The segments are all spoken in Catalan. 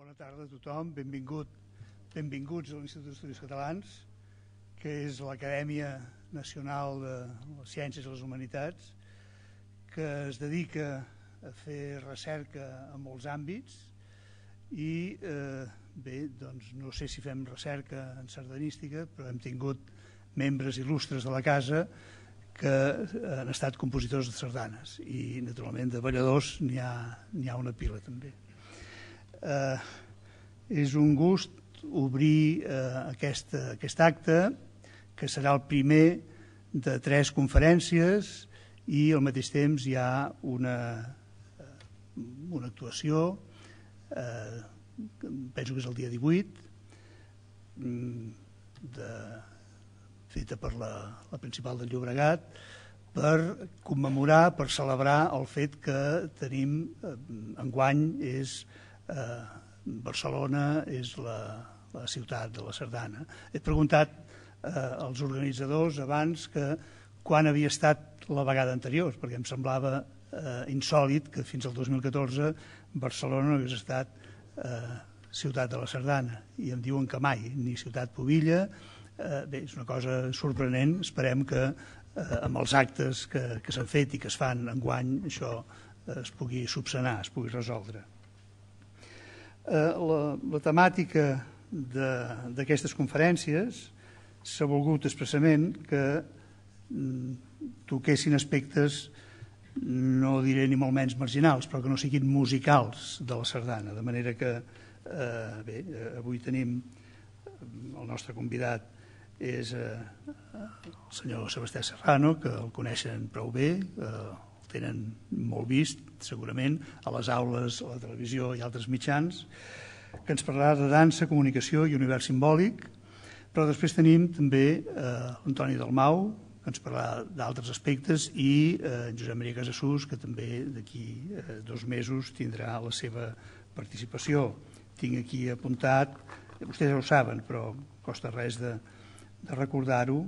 Bona tarda a tothom, benvingut, benvinguts a l'Institut d'Estudis Catalans, que és l'Acadèmia Nacional de les Ciències i les Humanitats, que es dedica a fer recerca en molts àmbits, i eh, bé, doncs no sé si fem recerca en sardanística, però hem tingut membres il·lustres de la casa que han estat compositors de sardanes i naturalment de balladors n'hi ha, ha una pila també eh, és un gust obrir eh, aquesta, aquest acte, que serà el primer de tres conferències i al mateix temps hi ha una, eh, una actuació, eh, penso que és el dia 18, mm, de, feta per la, la principal del Llobregat, per commemorar, per celebrar el fet que tenim eh, enguany és Eh, Barcelona és la, la ciutat de la sardana. He preguntat eh, als organitzadors abans que quan havia estat la vegada anterior, perquè em semblava eh, insòlid que fins al 2014 Barcelona no hagués estat eh, ciutat de la Sardana, i em diuen que mai, ni ciutat Pobilla, eh, bé, és una cosa sorprenent, esperem que eh, amb els actes que, que s'han fet i que es fan en guany això eh, es pugui subsanar, es pugui resoldre. Eh, la, la temàtica d'aquestes conferències s'ha volgut expressament que mm, toquessin aspectes no diré ni molt menys marginals, però que no siguin musicals de la sardana, de manera que eh, bé, eh, avui tenim eh, el nostre convidat és eh, el senyor Sebastià Serrano, que el coneixen prou bé, eh, tenen molt vist, segurament, a les aules, a la televisió i altres mitjans, que ens parlarà de dansa, comunicació i univers simbòlic, però després tenim també eh, l'Antoni Dalmau, que ens parlarà d'altres aspectes, i eh, Josep Maria Casassús, que també d'aquí eh, dos mesos tindrà la seva participació. Tinc aquí apuntat, vostès ja ho saben, però costa res de, de recordar-ho,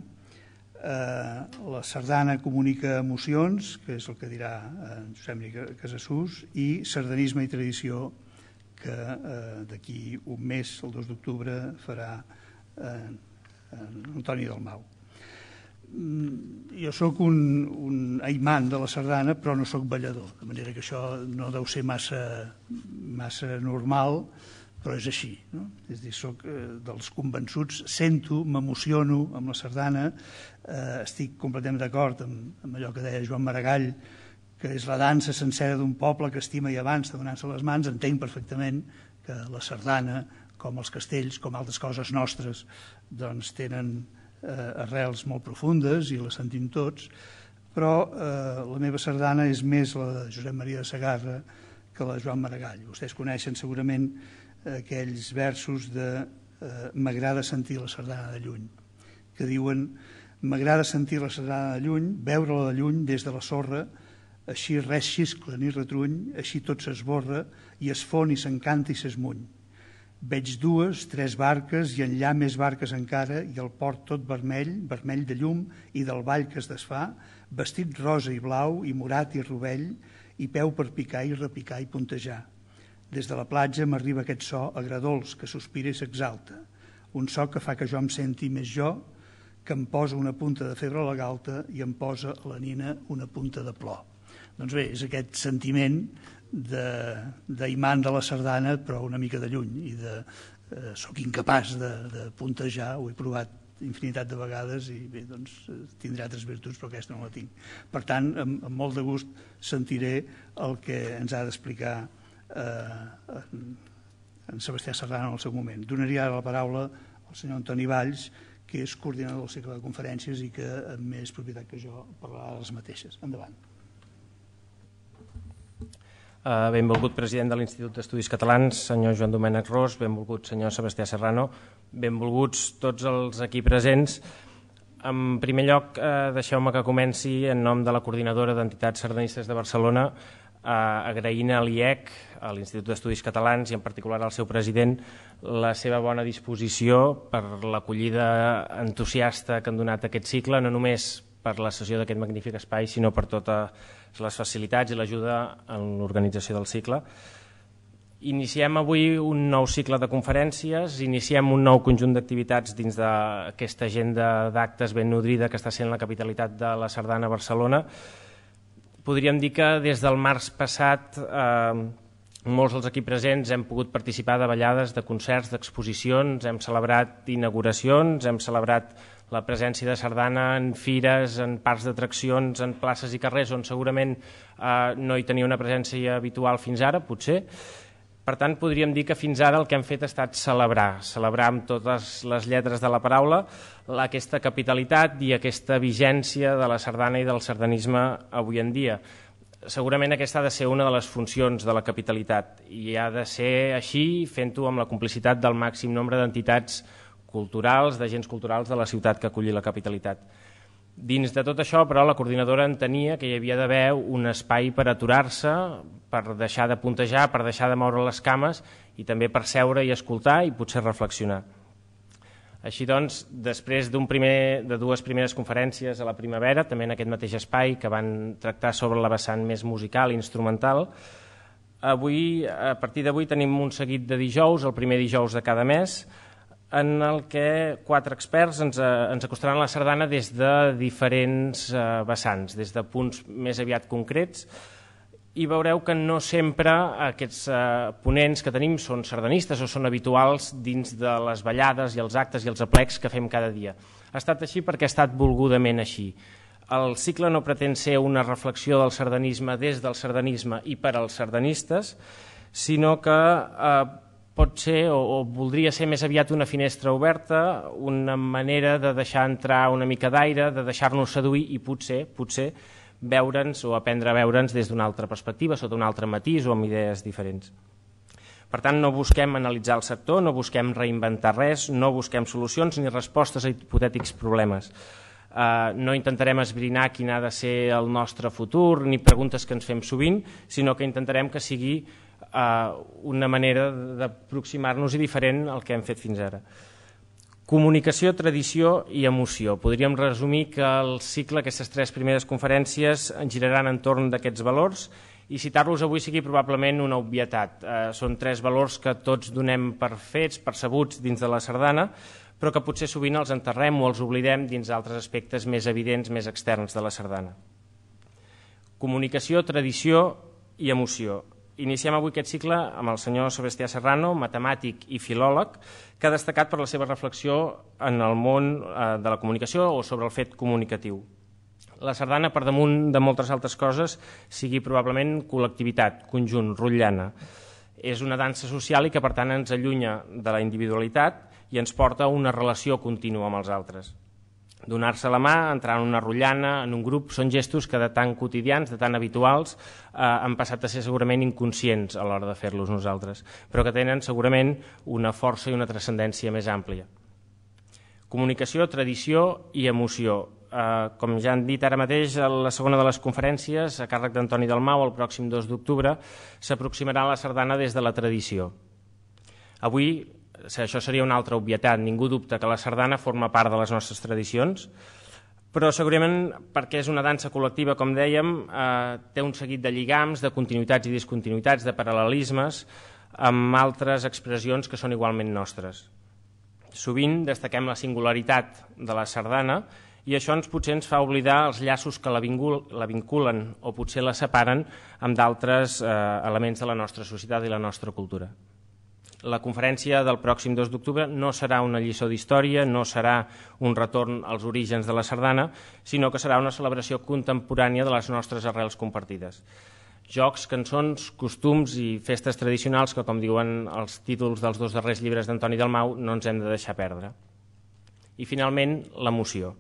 Eh, la sardana comunica emocions, que és el que dirà eh, en Josep Casassús, i sardanisme i tradició, que eh, d'aquí un mes, el 2 d'octubre, farà eh, en Antoni Dalmau. Mm, jo sóc un, un aimant de la sardana, però no sóc ballador, de manera que això no deu ser massa, massa normal, però però és així. No? És dir, soc eh, dels convençuts, sento, m'emociono amb la sardana, eh, estic completament d'acord amb, amb allò que deia Joan Maragall, que és la dansa sencera d'un poble que estima i avança donant-se les mans, entenc perfectament que la sardana, com els castells, com altres coses nostres, doncs tenen eh, arrels molt profundes i les sentim tots, però eh, la meva sardana és més la de Josep Maria de Sagarra que la de Joan Maragall. Vostès coneixen segurament eh, aquells versos de eh, M'agrada sentir la sardana de lluny, que diuen M'agrada sentir la sardana de lluny, veure-la de lluny des de la sorra, així res xiscla ni retruny, així tot s'esborra i es fon i s'encanta i s'esmuny. Veig dues, tres barques i enllà més barques encara i el port tot vermell, vermell de llum i del ball que es desfà, vestit rosa i blau i morat i rovell i peu per picar i repicar i puntejar des de la platja m'arriba aquest so agradols que sospira i s'exalta, un so que fa que jo em senti més jo, que em posa una punta de febre a la galta i em posa a la nina una punta de plor. Doncs bé, és aquest sentiment d'imant de, de la sardana, però una mica de lluny, i de, eh, sóc incapaç de, de puntejar, ho he provat infinitat de vegades i bé, doncs eh, tindrà altres virtuts però aquesta no la tinc. Per tant, amb, amb molt de gust sentiré el que ens ha d'explicar eh, en, en Sebastià Sardana en el seu moment. Donaria ara la paraula al senyor Antoni Valls, que és coordinador del cicle de conferències i que amb més propietat que jo parlarà de les mateixes. Endavant. Eh, benvolgut president de l'Institut d'Estudis Catalans, senyor Joan Domènec Ros, benvolgut senyor Sebastià Serrano, benvolguts tots els aquí presents. En primer lloc, eh, deixeu-me que comenci en nom de la coordinadora d'entitats sardanistes de Barcelona eh, agraint a l'IEC, a l'Institut d'Estudis Catalans i en particular al seu president, la seva bona disposició per l'acollida entusiasta que han donat aquest cicle, no només per la sessió d'aquest magnífic espai, sinó per totes les facilitats i l'ajuda en l'organització del cicle. Iniciem avui un nou cicle de conferències, iniciem un nou conjunt d'activitats dins d'aquesta agenda d'actes ben nodrida que està sent la capitalitat de la Sardana a Barcelona, Barcelona, podríem dir que des del març passat eh, molts dels aquí presents hem pogut participar de ballades, de concerts, d'exposicions, hem celebrat inauguracions, hem celebrat la presència de sardana en fires, en parcs d'atraccions, en places i carrers on segurament eh, no hi tenia una presència habitual fins ara, potser, per tant, podríem dir que fins ara el que hem fet ha estat celebrar, celebrar amb totes les lletres de la paraula aquesta capitalitat i aquesta vigència de la sardana i del sardanisme avui en dia. Segurament aquesta ha de ser una de les funcions de la capitalitat i ha de ser així fent-ho amb la complicitat del màxim nombre d'entitats culturals, d'agents culturals de la ciutat que aculli la capitalitat. Dins de tot això, però, la coordinadora entenia que hi havia d'haver un espai per aturar-se, per deixar de puntejar, per deixar de moure les cames i també per seure i escoltar i potser reflexionar. Així doncs, després primer, de dues primeres conferències a la primavera, també en aquest mateix espai que van tractar sobre la vessant més musical i instrumental, avui, a partir d'avui tenim un seguit de dijous, el primer dijous de cada mes, en el que quatre experts ens, eh, ens acostaran a la sardana des de diferents eh, vessants, des de punts més aviat concrets, i veureu que no sempre aquests eh, ponents que tenim són sardanistes o són habituals dins de les ballades i els actes i els aplecs que fem cada dia. Ha estat així perquè ha estat volgudament així. El cicle no pretén ser una reflexió del sardanisme des del sardanisme i per als sardanistes, sinó que eh, pot ser o, o voldria ser més aviat una finestra oberta, una manera de deixar entrar una mica d'aire, de deixar-nos seduir i potser, potser, veure'ns o aprendre a veure'ns des d'una altra perspectiva, sota un altre matís o amb idees diferents. Per tant, no busquem analitzar el sector, no busquem reinventar res, no busquem solucions ni respostes a hipotètics problemes. Uh, no intentarem esbrinar quin ha de ser el nostre futur ni preguntes que ens fem sovint, sinó que intentarem que sigui una manera d'aproximar-nos i diferent al que hem fet fins ara. Comunicació, tradició i emoció. Podríem resumir que el cicle, aquestes tres primeres conferències, giraran entorn d'aquests valors i citar-los avui sigui probablement una obvietat. Eh, són tres valors que tots donem per fets, percebuts dins de la sardana, però que potser sovint els enterrem o els oblidem dins d'altres aspectes més evidents, més externs de la sardana. Comunicació, tradició i emoció. Iniciem avui aquest cicle amb el senyor Sebastià Serrano, matemàtic i filòleg, que ha destacat per la seva reflexió en el món eh, de la comunicació o sobre el fet comunicatiu. La sardana, per damunt de moltes altres coses, sigui probablement col·lectivitat, conjunt, rotllana. És una dansa social i que, per tant, ens allunya de la individualitat i ens porta a una relació contínua amb els altres. Donar-se la mà, entrar en una rotllana, en un grup, són gestos que de tan quotidians, de tan habituals, eh, han passat a ser segurament inconscients a l'hora de fer-los nosaltres, però que tenen segurament una força i una transcendència més àmplia. Comunicació, tradició i emoció. Eh, com ja han dit ara mateix, a la segona de les conferències, a càrrec d'Antoni Dalmau, el pròxim 2 d'octubre, s'aproximarà la sardana des de la tradició. Avui això seria una altra obvietat, ningú dubta que la sardana forma part de les nostres tradicions, però segurament perquè és una dansa col·lectiva, com dèiem, eh, té un seguit de lligams, de continuïtats i discontinuïtats, de paral·lelismes, amb altres expressions que són igualment nostres. Sovint destaquem la singularitat de la sardana i això ens potser ens fa oblidar els llaços que la, vincul la vinculen o potser la separen amb d'altres eh, elements de la nostra societat i la nostra cultura la conferència del pròxim 2 d'octubre no serà una lliçó d'història, no serà un retorn als orígens de la sardana, sinó que serà una celebració contemporània de les nostres arrels compartides. Jocs, cançons, costums i festes tradicionals que, com diuen els títols dels dos darrers llibres d'Antoni Dalmau, no ens hem de deixar perdre. I finalment, l'emoció.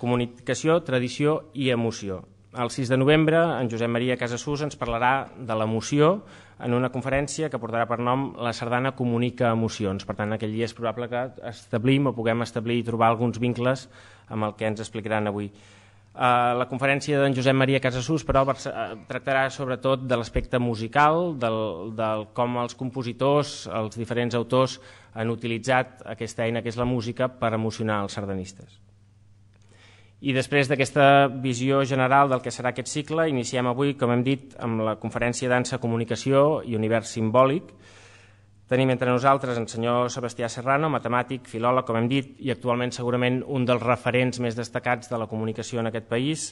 Comunicació, tradició i emoció. El 6 de novembre, en Josep Maria Casasús ens parlarà de l'emoció, en una conferència que portarà per nom La sardana comunica emocions. Per tant, aquell dia és probable que establim o puguem establir i trobar alguns vincles amb el que ens explicaran avui. Uh, la conferència d'en Josep Maria Casasús, però, eh, tractarà sobretot de l'aspecte musical, del, del com els compositors, els diferents autors, han utilitzat aquesta eina que és la música per emocionar els sardanistes. I després d'aquesta visió general del que serà aquest cicle, iniciem avui, com hem dit, amb la conferència Dansa, Comunicació i Univers Simbòlic. Tenim entre nosaltres en senyor Sebastià Serrano, matemàtic, filòleg, com hem dit, i actualment segurament un dels referents més destacats de la comunicació en aquest país.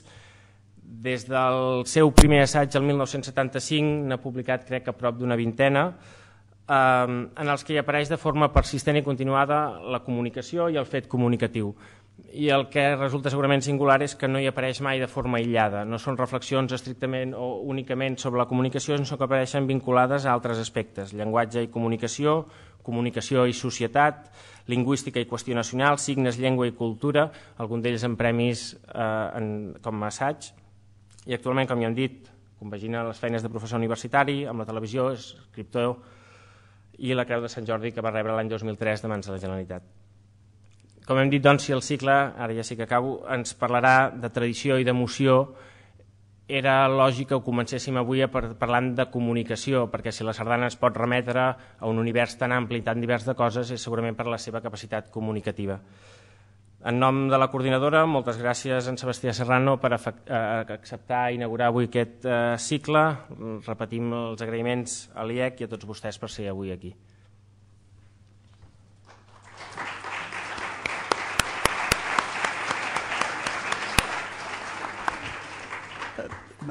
Des del seu primer assaig, el 1975, n'ha publicat crec que prop d'una vintena, eh, en els que hi apareix de forma persistent i continuada la comunicació i el fet comunicatiu i el que resulta segurament singular és que no hi apareix mai de forma aïllada. No són reflexions estrictament o únicament sobre la comunicació, sinó que apareixen vinculades a altres aspectes, llenguatge i comunicació, comunicació i societat, lingüística i qüestió nacional, signes, llengua i cultura, algun d'ells en premis eh, en, com a assaig, i actualment, com ja hem dit, compagina les feines de professor universitari amb la televisió, escriptor i la Creu de Sant Jordi que va rebre l'any 2003 de mans de la Generalitat. Com hem dit, doncs, si el cicle, ara ja sí que acabo, ens parlarà de tradició i d'emoció, era lògic que ho comencéssim avui parlant de comunicació, perquè si la sardana es pot remetre a un univers tan ampli i tan divers de coses és segurament per la seva capacitat comunicativa. En nom de la coordinadora, moltes gràcies a en Sebastià Serrano per eh, acceptar i inaugurar avui aquest eh, cicle. Repetim els agraïments a l'IEC i a tots vostès per ser avui aquí.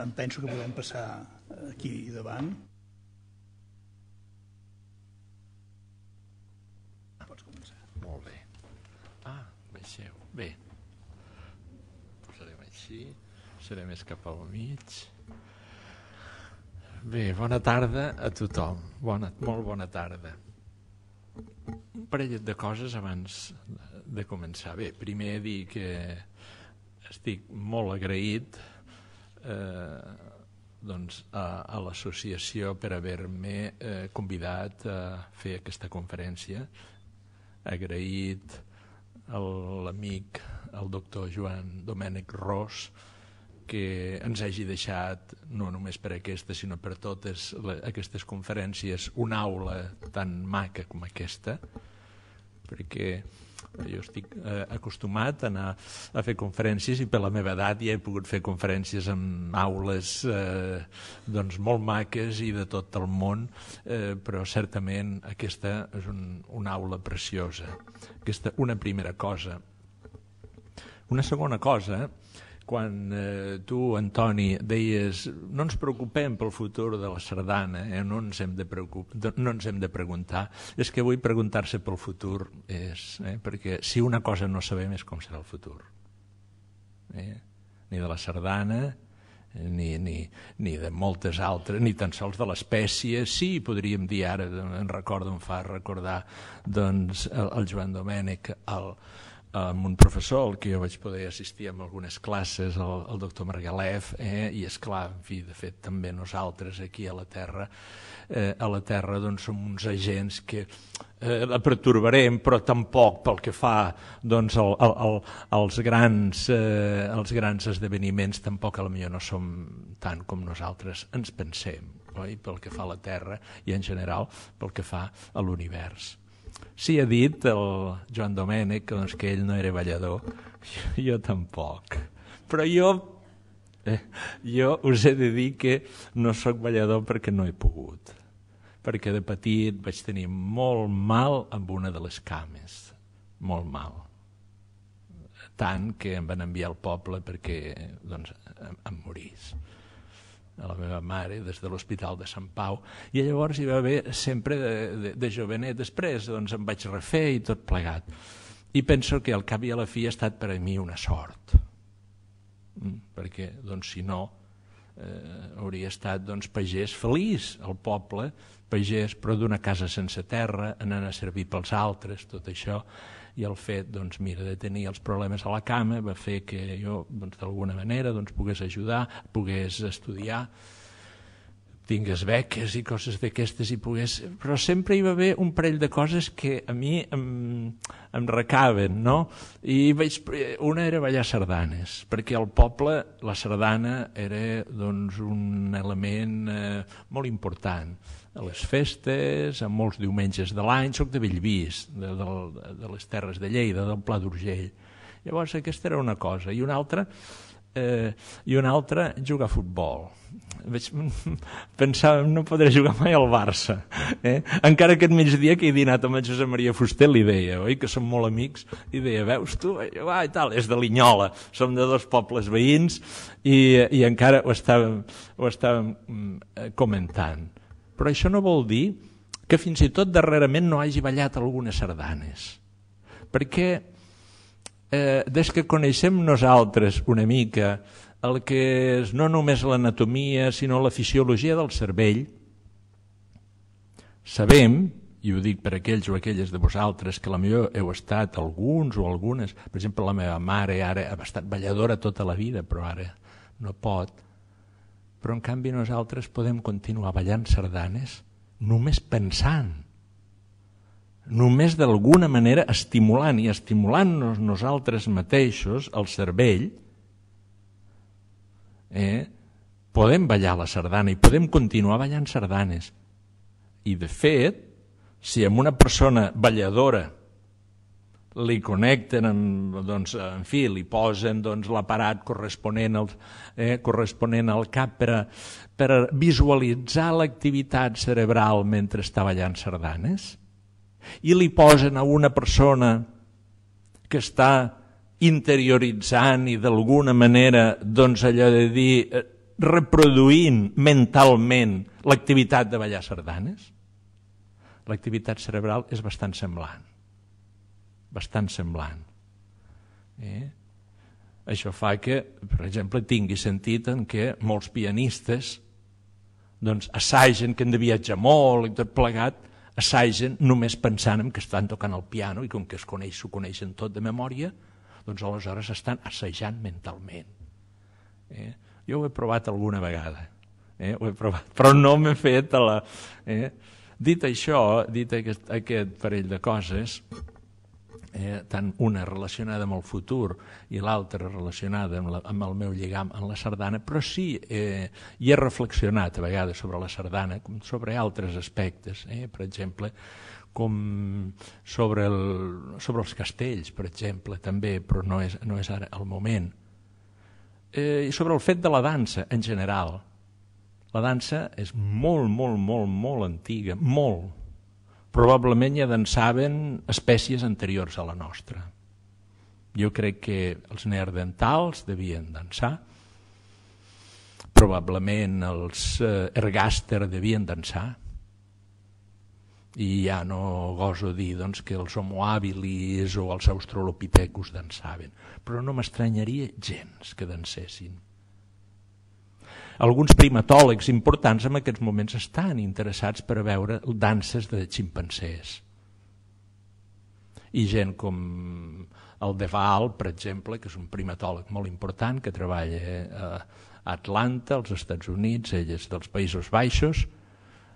em penso que podem passar aquí davant. Pots començar. Molt bé. Ah, baixeu. Bé. Posarem així. Seré més cap al mig. Bé, bona tarda a tothom. Bona, molt bona tarda. Un parell de coses abans de començar. Bé, primer dir que estic molt agraït eh, doncs, a, a l'associació per haver-me eh, convidat a fer aquesta conferència. Agraït a l'amic, el doctor Joan Domènec Ros, que ens hagi deixat, no només per aquesta, sinó per totes les, aquestes conferències, una aula tan maca com aquesta, perquè jo estic eh, acostumat a anar a fer conferències i per la meva edat ja he pogut fer conferències en aules eh, doncs molt maques i de tot el món, eh, però certament aquesta és un, una aula preciosa. Aquesta una primera cosa. Una segona cosa, eh, quan eh, tu, Antoni, deies no ens preocupem pel futur de la sardana, eh, no, ens hem de no ens hem de preguntar, és que avui preguntar-se pel futur és... Eh, perquè si una cosa no sabem és com serà el futur. Eh? Ni de la sardana, eh, ni, ni, ni de moltes altres, ni tan sols de l'espècie. Sí, podríem dir ara, en recordo, em fa recordar doncs, el, el Joan Domènec, el, amb un professor al que jo vaig poder assistir amb algunes classes, el, el doctor Margalef, eh? i és clar, en fi, de fet també nosaltres aquí a la Terra, eh, a la Terra doncs, som uns agents que eh, la pertorbarem, però tampoc pel que fa doncs, el, el, el, als, grans, eh, als grans esdeveniments, tampoc a la millor no som tant com nosaltres ens pensem, oi? pel que fa a la Terra i en general pel que fa a l'univers. Sí, ha dit el Joan Domènech doncs, que ell no era ballador. Jo, jo tampoc. Però jo, eh, jo us he de dir que no sóc ballador perquè no he pogut. Perquè de petit vaig tenir molt mal amb una de les cames. Molt mal tant que em van enviar al poble perquè doncs, em, em morís a la meva mare des de l'Hospital de Sant Pau i llavors hi va haver sempre de, de, de jovenet després doncs em vaig refer i tot plegat i penso que al cap i a la fi ha estat per a mi una sort mm, perquè doncs si no eh, hauria estat doncs, pagès feliç al poble, pagès però d'una casa sense terra, anant a servir pels altres, tot això, i el fet doncs, mira, de tenir els problemes a la cama va fer que jo doncs, d'alguna doncs, manera doncs, pogués ajudar, pogués estudiar, tingués beques i coses d'aquestes i pogués... Però sempre hi va haver un parell de coses que a mi em, em recaven, no? I vaig... una era ballar sardanes, perquè al poble la sardana era doncs, un element eh, molt important a les festes, a molts diumenges de l'any, soc de Bellvís, de, de, de les Terres de Lleida, del Pla d'Urgell. Llavors aquesta era una cosa. I una altra, eh, i una altra jugar a futbol. Veig, pensava, no podré jugar mai al Barça. Eh? Encara aquest migdia que he dinat amb el Josep Maria Fuster li deia, oi, que som molt amics, i deia, veus tu, va, i tal, és de Linyola, som de dos pobles veïns, i, i encara ho estàvem, ho estàvem mm, eh, comentant però això no vol dir que fins i tot darrerament no hagi ballat algunes sardanes. Perquè eh, des que coneixem nosaltres una mica el que és no només l'anatomia, sinó la fisiologia del cervell, sabem, i ho dic per aquells o aquelles de vosaltres, que la millor heu estat alguns o algunes, per exemple la meva mare ara ha estat balladora tota la vida, però ara no pot, però en canvi nosaltres podem continuar ballant sardanes només pensant, només d'alguna manera estimulant i estimulant-nos nosaltres mateixos el cervell, eh, podem ballar la sardana i podem continuar ballant sardanes. I de fet, si amb una persona balladora li connecten, amb, doncs, en fi, li posen doncs, l'aparat corresponent, al, eh, corresponent al cap per, a, per a visualitzar l'activitat cerebral mentre està ballant sardanes. I li posen a una persona que està interioritzant i d'alguna manera doncs, allò de dir eh, reproduint mentalment l'activitat de ballar sardanes, l'activitat cerebral és bastant semblant bastant semblant. Eh? Això fa que, per exemple, tingui sentit en què molts pianistes doncs, assagen, que han de viatjar molt i tot plegat, assagen només pensant en que estan tocant el piano i com que es coneix, s'ho coneixen tot de memòria, doncs aleshores estan assajant mentalment. Eh? Jo ho he provat alguna vegada, eh? ho he provat, però no m'he fet a la... Eh? Dit això, dit aquest, aquest parell de coses, eh, tant una relacionada amb el futur i l'altra relacionada amb, la, amb el meu lligam en la sardana, però sí eh, hi he reflexionat a vegades sobre la sardana, com sobre altres aspectes, eh, per exemple, com sobre, el, sobre els castells, per exemple, també, però no és, no és ara el moment. Eh, I sobre el fet de la dansa, en general. La dansa és molt, molt, molt, molt antiga, molt, probablement ja dansaven espècies anteriors a la nostra. Jo crec que els neardentals devien dansar, probablement els eh, ergàster devien dansar, i ja no goso dir doncs, que els homo habilis o els australopitecus dansaven, però no m'estranyaria gens que dansessin alguns primatòlegs importants en aquests moments estan interessats per veure danses de ximpancers. I gent com el De Val, per exemple, que és un primatòleg molt important, que treballa a Atlanta, als Estats Units, ell és dels Països Baixos,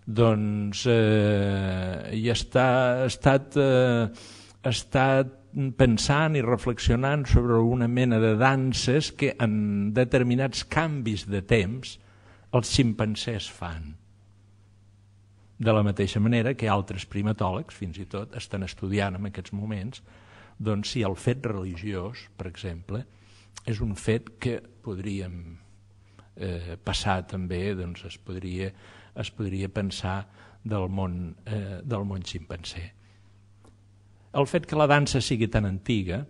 doncs eh, i està, ha estat, eh, ha estat pensant i reflexionant sobre una mena de danses que en determinats canvis de temps els ximpancers fan. De la mateixa manera que altres primatòlegs, fins i tot, estan estudiant en aquests moments doncs, si el fet religiós, per exemple, és un fet que podríem eh, passar també, doncs es podria, es podria pensar del món, eh, del món ximpancer el fet que la dansa sigui tan antiga,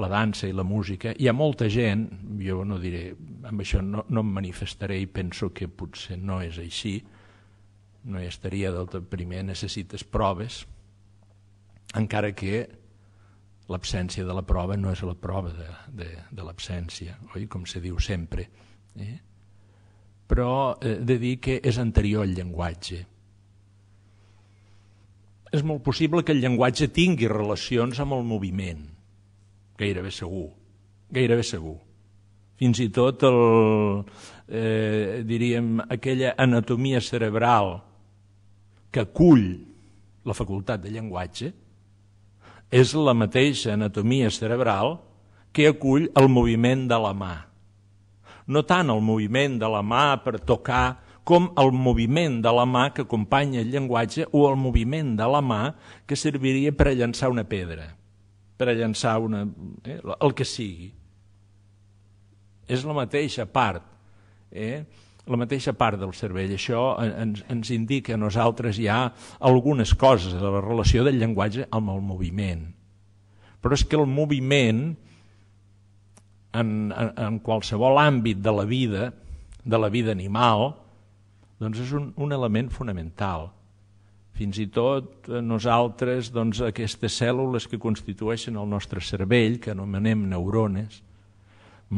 la dansa i la música, hi ha molta gent, jo no diré, amb això no, no em manifestaré i penso que potser no és així, no hi estaria del tot primer, necessites proves, encara que l'absència de la prova no és la prova de, de, de l'absència, oi? com se diu sempre. Eh? Però eh, de dir que és anterior al llenguatge, és molt possible que el llenguatge tingui relacions amb el moviment, gairebé segur, gairebé segur. Fins i tot el, eh, diríem, aquella anatomia cerebral que acull la facultat de llenguatge és la mateixa anatomia cerebral que acull el moviment de la mà. No tant el moviment de la mà per tocar com el moviment de la mà que acompanya el llenguatge o el moviment de la mà que serviria per a llançar una pedra, per a llançar una, eh, el que sigui. És la mateixa part, eh, la mateixa part del cervell. Això ens, ens indica a nosaltres ja algunes coses de la relació del llenguatge amb el moviment. Però és que el moviment, en, en, en qualsevol àmbit de la vida, de la vida animal, doncs és un, un element fonamental. Fins i tot eh, nosaltres, doncs, aquestes cèl·lules que constitueixen el nostre cervell, que anomenem neurones,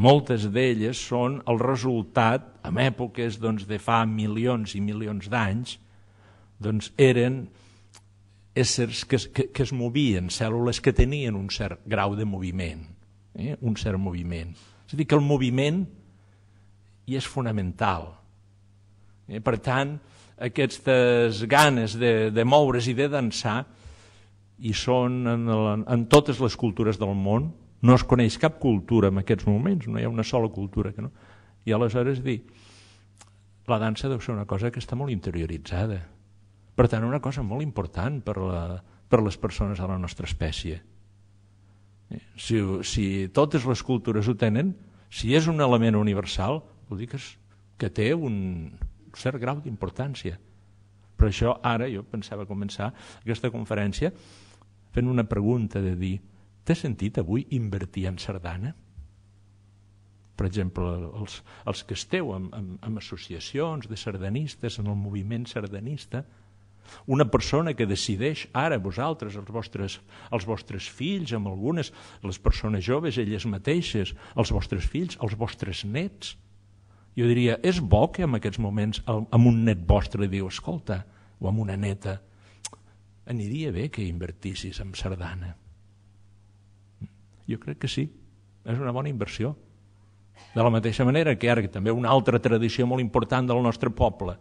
moltes d'elles són el resultat, en èpoques doncs, de fa milions i milions d'anys, doncs eren éssers que, que, que es movien, cèl·lules que tenien un cert grau de moviment, eh? un cert moviment. És a dir, que el moviment hi és fonamental. Eh? Per tant, aquestes ganes de, de moure's i de dansar hi són en, la, en totes les cultures del món. No es coneix cap cultura en aquests moments, no hi ha una sola cultura que no. I aleshores dir, la dansa deu ser una cosa que està molt interioritzada. Per tant, una cosa molt important per, la, per les persones de la nostra espècie. Eh, si, si totes les cultures ho tenen, si és un element universal, vol dir que, és, que té un, cert grau d'importància. Per això ara jo pensava començar aquesta conferència fent una pregunta de dir té sentit avui invertir en sardana? Per exemple, els, els que esteu amb, en, en associacions de sardanistes, en el moviment sardanista, una persona que decideix ara, vosaltres, els vostres, els vostres fills, amb algunes, les persones joves, elles mateixes, els vostres fills, els vostres nets, jo diria, és bo que en aquests moments amb un net vostre diu, escolta, o amb una neta, aniria bé que invertissis en sardana. Jo crec que sí, és una bona inversió. De la mateixa manera que ara, que també una altra tradició molt important del nostre poble,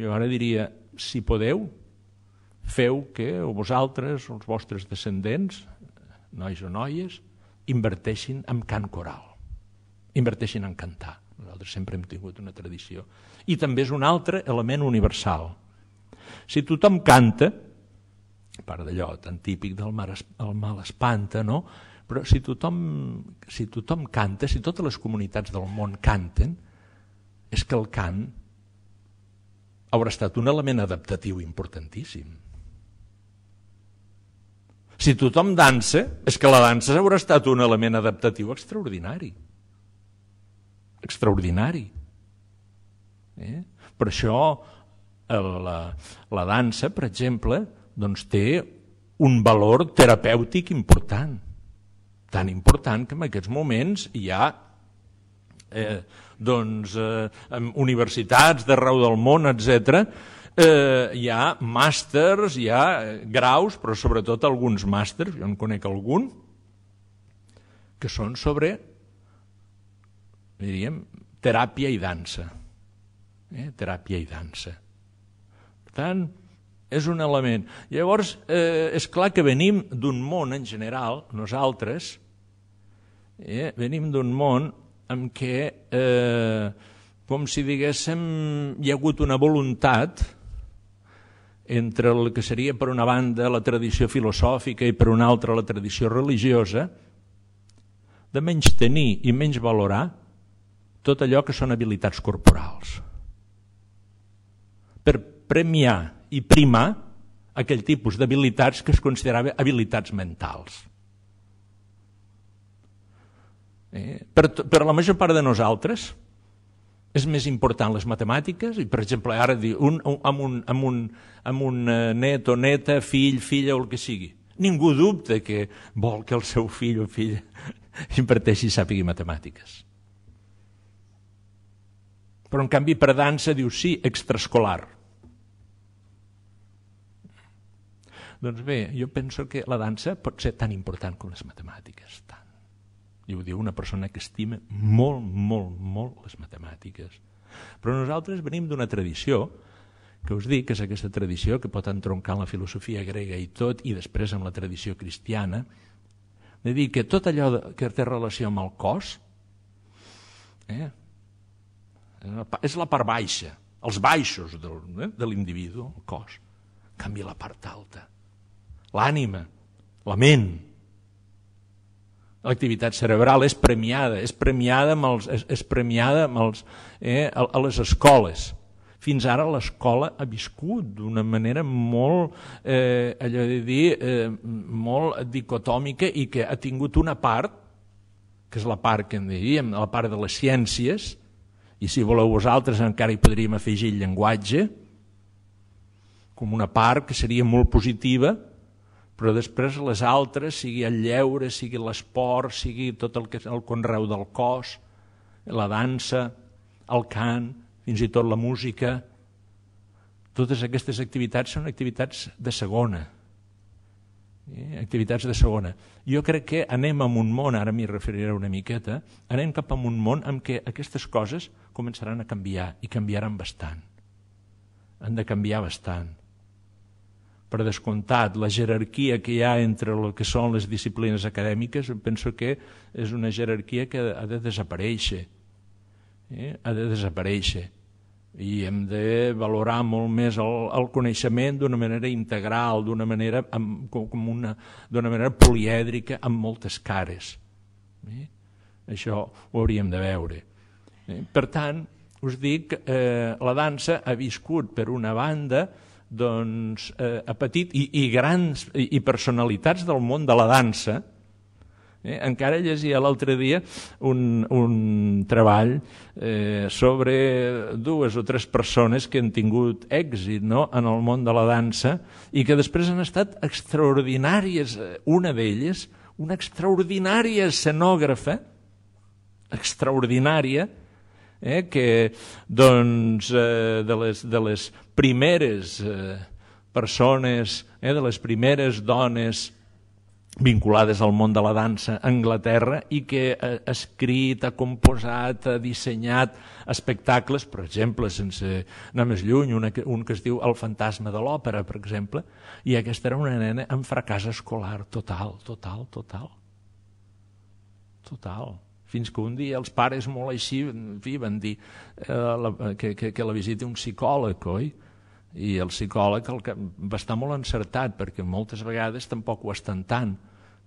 jo ara diria, si podeu, feu que vosaltres, els vostres descendents, nois o noies, inverteixin en cant coral, inverteixin en cantar. Nosaltres sempre hem tingut una tradició. I també és un altre element universal. Si tothom canta, a part d'allò tan típic del mar, el mal espanta, no? però si tothom, si tothom canta, si totes les comunitats del món canten, és que el cant haurà estat un element adaptatiu importantíssim. Si tothom dansa, és que la dansa haurà estat un element adaptatiu extraordinari extraordinari. Eh? Per això el, la, la dansa, per exemple, doncs té un valor terapèutic important. Tan important que en aquests moments hi ha eh, doncs, eh, universitats d'arreu del món, etc. Eh, hi ha màsters, hi ha eh, graus, però sobretot alguns màsters, jo en conec algun, que són sobre diríem, teràpia i dansa. Eh? Teràpia i dansa. Per tant, és un element. Llavors, eh, és clar que venim d'un món en general, nosaltres, eh, venim d'un món en què, eh, com si diguéssim, hi ha hagut una voluntat entre el que seria per una banda la tradició filosòfica i per una altra la tradició religiosa, de menys tenir i menys valorar tot allò que són habilitats corporals. Per premiar i primar aquell tipus d'habilitats que es considerava habilitats mentals. Eh? Per, per la major part de nosaltres és més important les matemàtiques i, per exemple, ara dir un, un, amb, un, amb, un, amb un eh, net o neta, fill, filla o el que sigui. Ningú dubta que vol que el seu fill o filla imparteixi i sàpigui matemàtiques però en canvi per dansa diu sí, extraescolar. Doncs bé, jo penso que la dansa pot ser tan important com les matemàtiques, tant. I ho diu una persona que estima molt, molt, molt les matemàtiques. Però nosaltres venim d'una tradició que us dic que és aquesta tradició que pot entroncar en la filosofia grega i tot, i després amb la tradició cristiana, de dir que tot allò que té relació amb el cos, eh, Eh, és la part baixa, els baixos del, eh, de l'individu, el cos. En canvi, la part alta, l'ànima, la ment. L'activitat cerebral és premiada, és premiada, amb els, és, és premiada amb els, eh, a, a les escoles. Fins ara l'escola ha viscut d'una manera molt, eh, allò de dir, eh, molt dicotòmica i que ha tingut una part, que és la part que en diríem, la part de les ciències, i si voleu vosaltres encara hi podríem afegir el llenguatge com una part que seria molt positiva, però després les altres, sigui el lleure, sigui l'esport, sigui tot el, que, és el conreu del cos, la dansa, el cant, fins i tot la música, totes aquestes activitats són activitats de segona, eh, activitats de segona. Jo crec que anem a un món, ara m'hi referiré una miqueta, anem cap a un món en què aquestes coses començaran a canviar i canviaran bastant. Han de canviar bastant. Per descomptat, la jerarquia que hi ha entre el que són les disciplines acadèmiques, penso que és una jerarquia que ha de desaparèixer. Eh? Ha de desaparèixer i hem de valorar molt més el, el coneixement d'una manera integral, d'una manera, amb, com una, manera polièdrica amb moltes cares. Eh? Això ho hauríem de veure. Eh? Per tant, us dic, eh, la dansa ha viscut per una banda doncs, eh, a petit i, i grans i, i personalitats del món de la dansa, Eh? Encara llegia l'altre dia un, un treball eh, sobre dues o tres persones que han tingut èxit no? en el món de la dansa i que després han estat extraordinàries. Eh, una d'elles, una extraordinària escenògrafa, extraordinària, eh, que doncs, eh, de, les, de les primeres eh, persones, eh, de les primeres dones vinculades al món de la dansa a Anglaterra i que eh, ha escrit, ha composat, ha dissenyat espectacles, per exemple, sense anar més lluny, una, un que es diu El fantasma de l'òpera, per exemple, i aquesta era una nena amb fracàs escolar total, total, total. Total. Fins que un dia els pares molt així en fi, van dir eh, la, que, que, que la visiti un psicòleg, oi? I el psicòleg el que va estar molt encertat, perquè moltes vegades tampoc ho estan tant,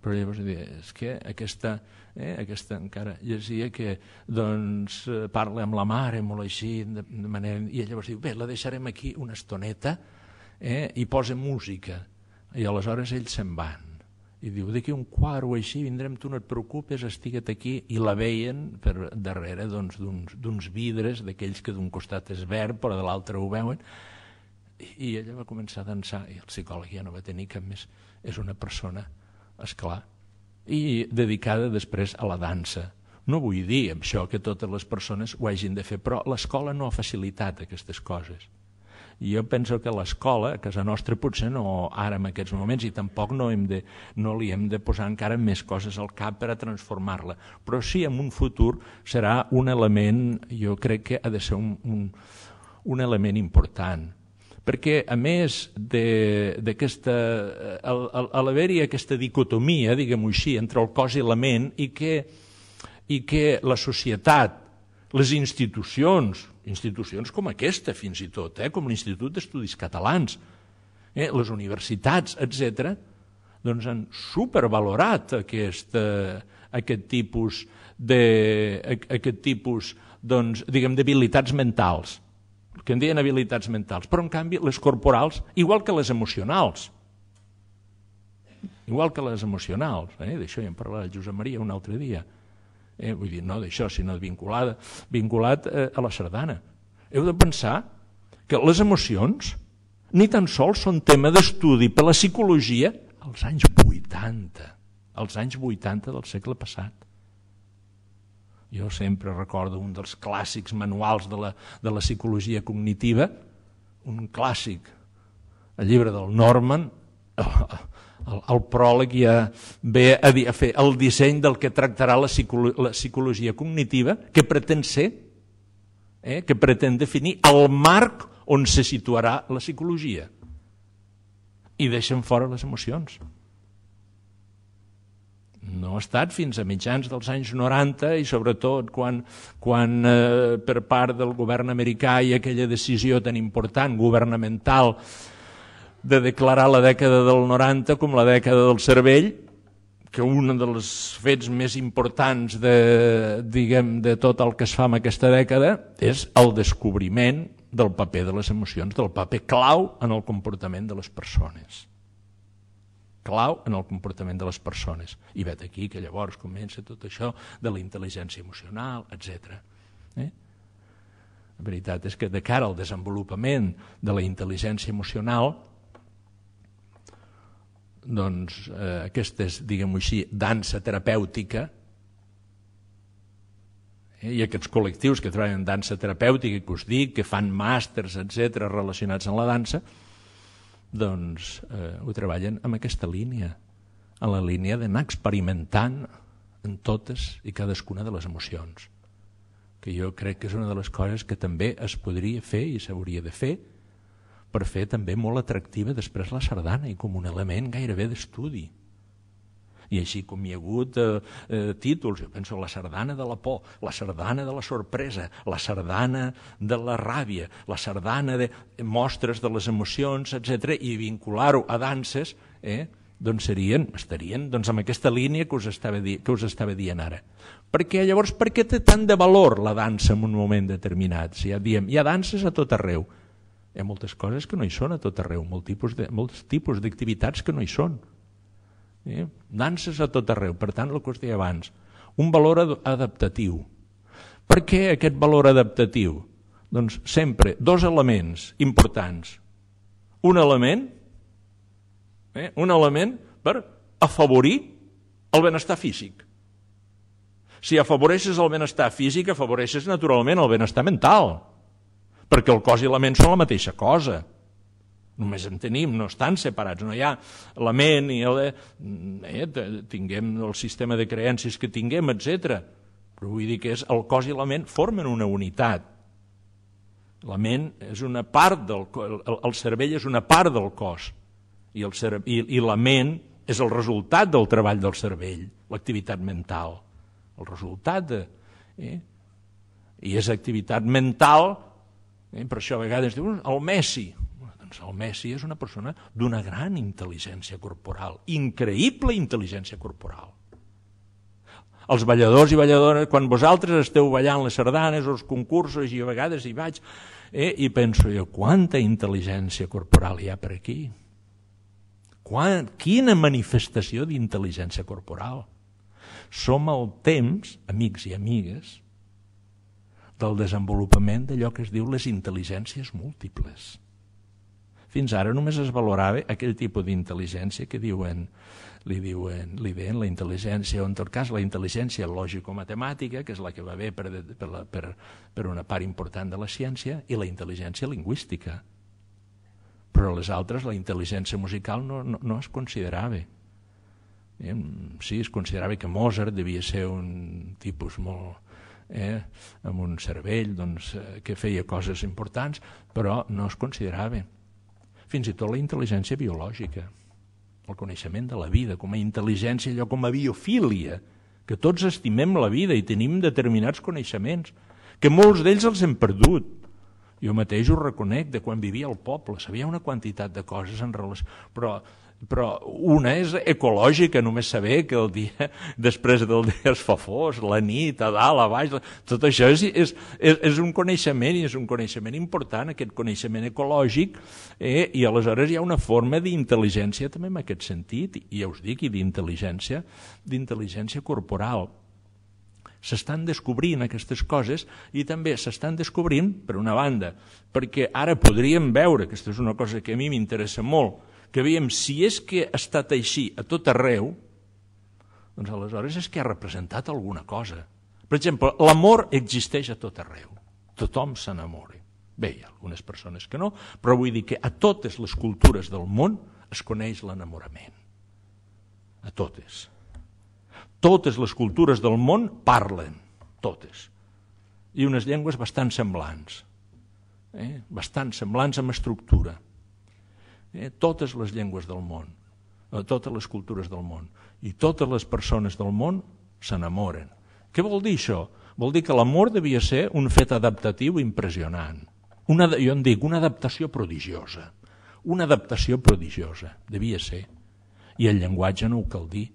però llavors dir, és que aquesta, eh, aquesta encara llegia que doncs, eh, parla amb la mare molt així, de, de manera, i llavors diu, bé, la deixarem aquí una estoneta eh, i posa música. I aleshores ells se'n van. I diu, d'aquí un quart o així vindrem, tu no et preocupes, estigue't aquí. I la veien per darrere doncs, d'uns doncs, vidres, d'aquells que d'un costat és verd però de l'altre ho veuen, i ella va començar a dansar i el psicòleg ja no va tenir cap més és una persona, és clar i dedicada després a la dansa no vull dir amb això que totes les persones ho hagin de fer però l'escola no ha facilitat aquestes coses i jo penso que l'escola, a casa nostra, potser no ara en aquests moments, i tampoc no, hem de, no li hem de posar encara més coses al cap per a transformar-la, però sí en un futur serà un element, jo crec que ha de ser un, un, un element important perquè a més d'aquesta... Eh, a l'haver-hi aquesta dicotomia, diguem-ho així, entre el cos i la ment i que, i que la societat, les institucions, institucions com aquesta fins i tot, eh, com l'Institut d'Estudis Catalans, eh, les universitats, etc, doncs han supervalorat aquesta, aquest tipus de, aquest tipus doncs, diguem, d'habilitats mentals que en diuen habilitats mentals, però en canvi les corporals, igual que les emocionals, igual que les emocionals, eh? d'això ja en parlarà Josep Maria un altre dia, eh? vull dir, no d'això, sinó vinculada, vinculat eh, a la sardana. Heu de pensar que les emocions ni tan sols són tema d'estudi per la psicologia als anys 80, als anys 80 del segle passat. Jo sempre recordo un dels clàssics manuals de la, de la psicologia cognitiva, un clàssic, el llibre del Norman, el, el pròleg ja ve a, dir, a fer el disseny del que tractarà la, psicolo la psicologia cognitiva, que pretén ser, eh, que pretén definir el marc on se situarà la psicologia. I deixen fora les emocions no ha estat fins a mitjans dels anys 90 i sobretot quan, quan eh, per part del govern americà i aquella decisió tan important governamental de declarar la dècada del 90 com la dècada del cervell, que un dels fets més importants de, diguem, de tot el que es fa en aquesta dècada és el descobriment del paper de les emocions, del paper clau en el comportament de les persones clau en el comportament de les persones. I vet aquí que llavors comença tot això de la intel·ligència emocional, etc. Eh? La veritat és que de cara al desenvolupament de la intel·ligència emocional, doncs eh, aquesta és, diguem-ho així, dansa terapèutica, eh? i aquests col·lectius que treballen dansa terapèutica, que us dic, que fan màsters, etc relacionats amb la dansa, doncs eh, ho treballen amb aquesta línia, en la línia d'anar experimentant en totes i cadascuna de les emocions, que jo crec que és una de les coses que també es podria fer i s'hauria de fer per fer també molt atractiva després la sardana i com un element gairebé d'estudi. I així com hi ha hagut eh, eh, títols, jo penso la sardana de la por, la sardana de la sorpresa, la sardana de la ràbia, la sardana de mostres de les emocions, etc i vincular-ho a danses, eh, doncs serien, estarien doncs, amb aquesta línia que us, estava di que us estava dient ara. Perquè llavors, per què té tant de valor la dansa en un moment determinat? Si ja diem, hi ha danses a tot arreu. Hi ha moltes coses que no hi són a tot arreu, molt tipus de, molts tipus d'activitats que no hi són. Eh? Danses a tot arreu, per tant, el que us deia abans, un valor adaptatiu. Per què aquest valor adaptatiu? Doncs sempre dos elements importants. Un element, eh? un element per afavorir el benestar físic. Si afavoreixes el benestar físic, afavoreixes naturalment el benestar mental, perquè el cos i la ment són la mateixa cosa. Només en tenim, no estan separats, no hi ha la ment i el, eh, tinguem el sistema de creences que tinguem, etc. Però vull dir que és el cos i la ment formen una unitat. La ment és una part del el, el cervell és una part del cos i, el cere i, i la ment és el resultat del treball del cervell, l'activitat mental. El resultat de... Eh? I és activitat mental, eh? per això a vegades diuen el Messi, doncs el Messi és una persona d'una gran intel·ligència corporal, increïble intel·ligència corporal. Els balladors i balladores, quan vosaltres esteu ballant les sardanes o els concursos, i a vegades hi vaig, eh, i penso jo, quanta intel·ligència corporal hi ha per aquí? Quan, quina manifestació d'intel·ligència corporal? Som al temps, amics i amigues, del desenvolupament d'allò que es diu les intel·ligències múltiples. Fins ara només es valorava aquell tipus d'intel·ligència que diuen li diuen, li deien la intel·ligència, o en tot cas la intel·ligència lògico-matemàtica, que és la que va bé per, per, la, per, per una part important de la ciència, i la intel·ligència lingüística. Però les altres, la intel·ligència musical, no, no, no es considerava. Eh, sí, es considerava que Mozart devia ser un tipus molt, eh, amb un cervell doncs, eh, que feia coses importants, però no es considerava fins i tot la intel·ligència biològica, el coneixement de la vida com a intel·ligència, allò com a biofília, que tots estimem la vida i tenim determinats coneixements, que molts d'ells els hem perdut. Jo mateix ho reconec de quan vivia al poble, sabia una quantitat de coses en relació... Però però una és ecològica, només saber que el dia, després del dia es fa fos, la nit, a dalt, a baix, tot això és, és, és, un coneixement, i és un coneixement important, aquest coneixement ecològic, eh, i aleshores hi ha una forma d'intel·ligència també en aquest sentit, i ja us dic, i d'intel·ligència, d'intel·ligència corporal. S'estan descobrint aquestes coses i també s'estan descobrint, per una banda, perquè ara podríem veure, que aquesta és una cosa que a mi m'interessa molt, que veiem si és que ha estat així a tot arreu, doncs aleshores és que ha representat alguna cosa. Per exemple, l'amor existeix a tot arreu. Tothom s'enamora. Bé, hi ha algunes persones que no, però vull dir que a totes les cultures del món es coneix l'enamorament. A totes. Totes les cultures del món parlen, totes. I unes llengües bastant semblants, eh? bastant semblants amb estructura eh, totes les llengües del món, eh, totes les cultures del món, i totes les persones del món s'enamoren. Què vol dir això? Vol dir que l'amor devia ser un fet adaptatiu impressionant. Una, jo en dic, una adaptació prodigiosa. Una adaptació prodigiosa, devia ser. I el llenguatge no ho cal dir.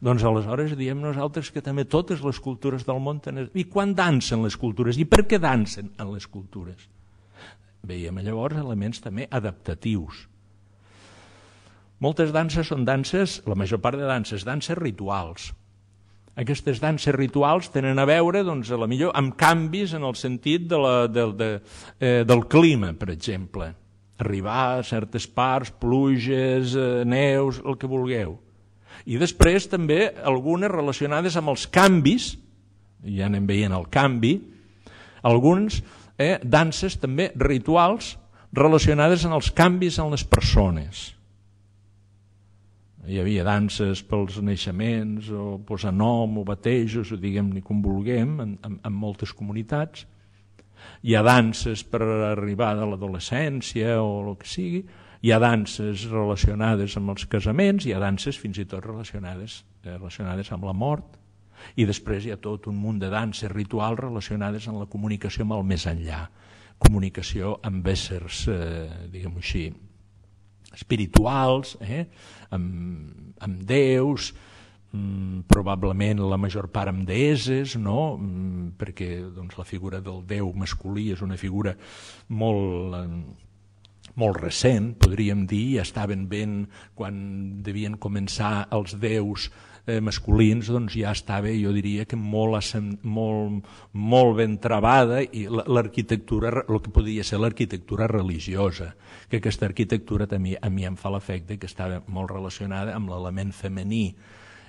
Doncs aleshores diem nosaltres que també totes les cultures del món tenen... I quan dansen les cultures? I per què dansen en les cultures? Veiem llavors elements també adaptatius, moltes danses són danses, la major part de danses, danses rituals. Aquestes danses rituals tenen a veure, doncs, a la millor, amb canvis en el sentit de la, de, de, eh, del clima, per exemple. Arribar a certes parts, pluges, eh, neus, el que vulgueu. I després també algunes relacionades amb els canvis, ja anem veient el canvi, alguns eh, danses també rituals relacionades amb els canvis en les persones hi havia danses pels naixements, o posar nom, o batejos, o diguem-ne com vulguem, en, en, en moltes comunitats. Hi ha danses per arribar a l'adolescència o el que sigui, hi ha danses relacionades amb els casaments, hi ha danses fins i tot relacionades, eh, relacionades amb la mort, i després hi ha tot un munt de danses rituals relacionades amb la comunicació amb el més enllà, comunicació amb éssers, eh, diguem-ho així, espirituals, eh? amb, amb déus, mm, probablement la major part amb deeses, no? Mm, perquè doncs, la figura del déu masculí és una figura molt... Eh, molt recent, podríem dir, estaven ben quan devien començar els déus eh, masculins doncs ja estava, jo diria, que molt, molt, molt ben travada i l'arquitectura, el que podia ser l'arquitectura religiosa, que aquesta arquitectura també a mi em fa l'efecte que estava molt relacionada amb l'element femení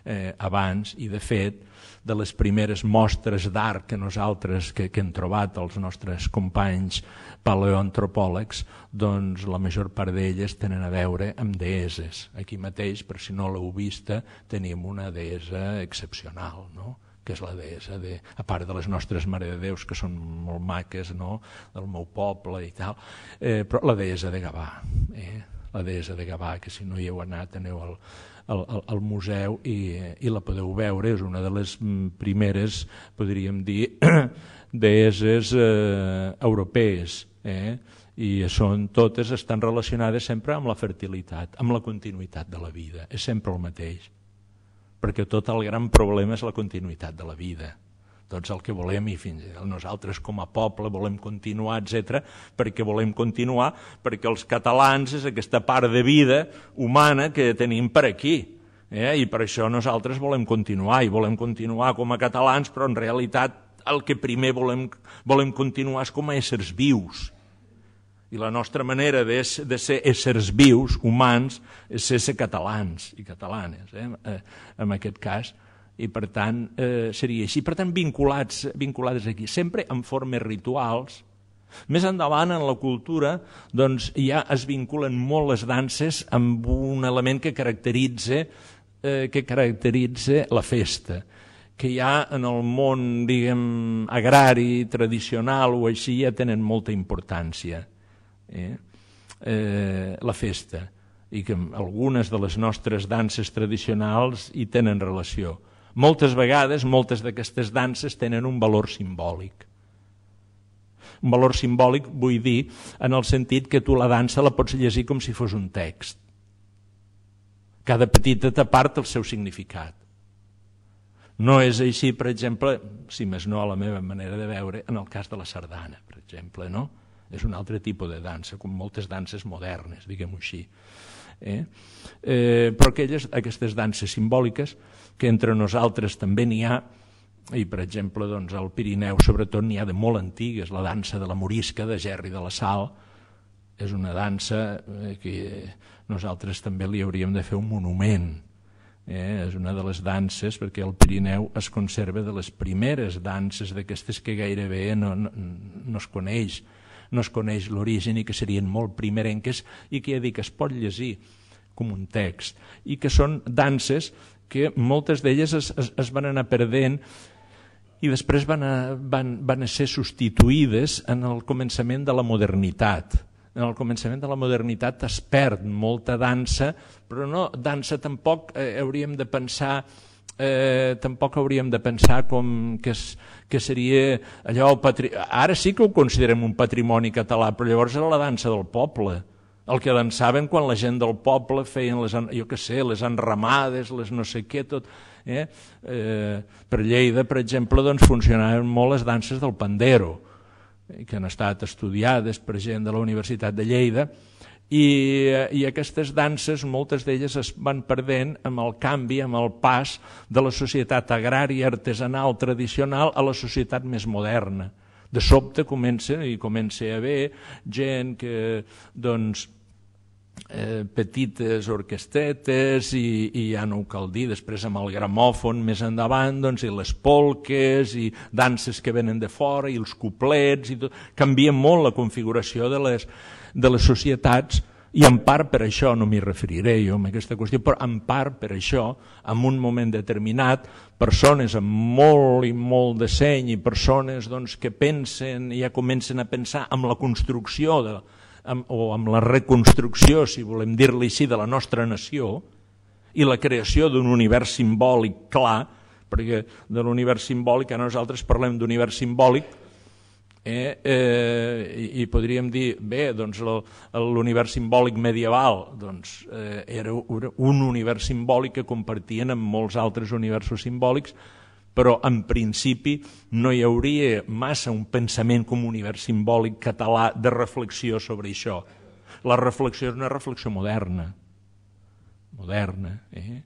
eh, abans i, de fet, de les primeres mostres d'art que nosaltres que, que hem trobat els nostres companys paleoantropòlegs, doncs la major part d'elles tenen a veure amb deeses. Aquí mateix, per si no l'heu vista, tenim una deesa excepcional, no? que és la deessa, de, a part de les nostres Mare de Déus, que són molt maques, no? del meu poble i tal, eh, però la deessa de Gavà, eh? la deessa de Gavà, que si no hi heu anat aneu al, al, al, al museu i, i la podeu veure, és una de les mm, primeres, podríem dir, deeses eh, europees. Eh? i són, totes estan relacionades sempre amb la fertilitat, amb la continuïtat de la vida, és sempre el mateix, perquè tot el gran problema és la continuïtat de la vida. Doncs el que volem, i fins nosaltres com a poble volem continuar, etc, perquè volem continuar, perquè els catalans és aquesta part de vida humana que tenim per aquí. Eh? I per això nosaltres volem continuar, i volem continuar com a catalans, però en realitat el que primer volem, volem continuar és com a éssers vius. I la nostra manera de, de ser éssers vius, humans, és ser, ser catalans i catalanes, eh? eh en aquest cas i per tant eh, seria així. Per tant, vinculats, vinculades aquí, sempre en formes rituals. Més endavant, en la cultura, doncs, ja es vinculen molt les danses amb un element que caracteritza, eh, que caracteritza la festa que ja en el món, diguem, agrari, tradicional o així, ja tenen molta importància, eh? Eh, la festa, i que algunes de les nostres danses tradicionals hi tenen relació moltes vegades, moltes d'aquestes danses tenen un valor simbòlic. Un valor simbòlic vull dir en el sentit que tu la dansa la pots llegir com si fos un text. Cada petita t'aparta el seu significat. No és així, per exemple, si més no a la meva manera de veure, en el cas de la sardana, per exemple, no? És un altre tipus de dansa, com moltes danses modernes, diguem-ho així. Eh? Eh, però aquelles, aquestes danses simbòliques que entre nosaltres també n'hi ha, i per exemple doncs, al Pirineu sobretot n'hi ha de molt antigues, la dansa de la morisca de Gerri de la Sal, és una dansa eh, que nosaltres també li hauríem de fer un monument, eh? és una de les danses perquè el Pirineu es conserva de les primeres danses d'aquestes que gairebé no, no, no es coneix, no es coneix l'origen i que serien molt primerenques i que ja dic, es pot llegir com un text i que són danses que moltes d'elles es, es, es van anar perdent i després van, a, van, van a ser substituïdes en el començament de la modernitat. En el començament de la modernitat es perd molta dansa, però no, dansa tampoc eh, hauríem de pensar eh, tampoc hauríem de pensar com que, es, que seria allò... Patri... Ara sí que ho considerem un patrimoni català, però llavors era la dansa del poble el que dansaven quan la gent del poble feien les, jo que sé, les enramades, les no sé què, tot. Eh? Eh, per Lleida, per exemple, doncs funcionaven molt les danses del pandero, eh, que han estat estudiades per gent de la Universitat de Lleida, i, eh, i aquestes danses, moltes d'elles es van perdent amb el canvi, amb el pas de la societat agrària, artesanal, tradicional, a la societat més moderna. De sobte comença, i comença a haver gent que, doncs, eh, petites orquestetes i, i ja no ho cal dir, després amb el gramòfon més endavant, doncs, i les polques i danses que venen de fora i els couplets i tot, canvia molt la configuració de les, de les societats i en part per això no m'hi referiré jo a aquesta qüestió, però en part per això, en un moment determinat, persones amb molt i molt de seny i persones doncs, que pensen i ja comencen a pensar amb la construcció de, amb, o amb la reconstrucció, si volem dir-li així, de la nostra nació i la creació d'un univers simbòlic clar, perquè de l'univers simbòlic, ara nosaltres parlem d'univers simbòlic, eh, eh, i, i podríem dir, bé, doncs l'univers simbòlic medieval doncs, eh, era un univers simbòlic que compartien amb molts altres universos simbòlics, però en principi no hi hauria massa un pensament com univers simbòlic català de reflexió sobre això. La reflexió és una reflexió moderna, moderna, eh?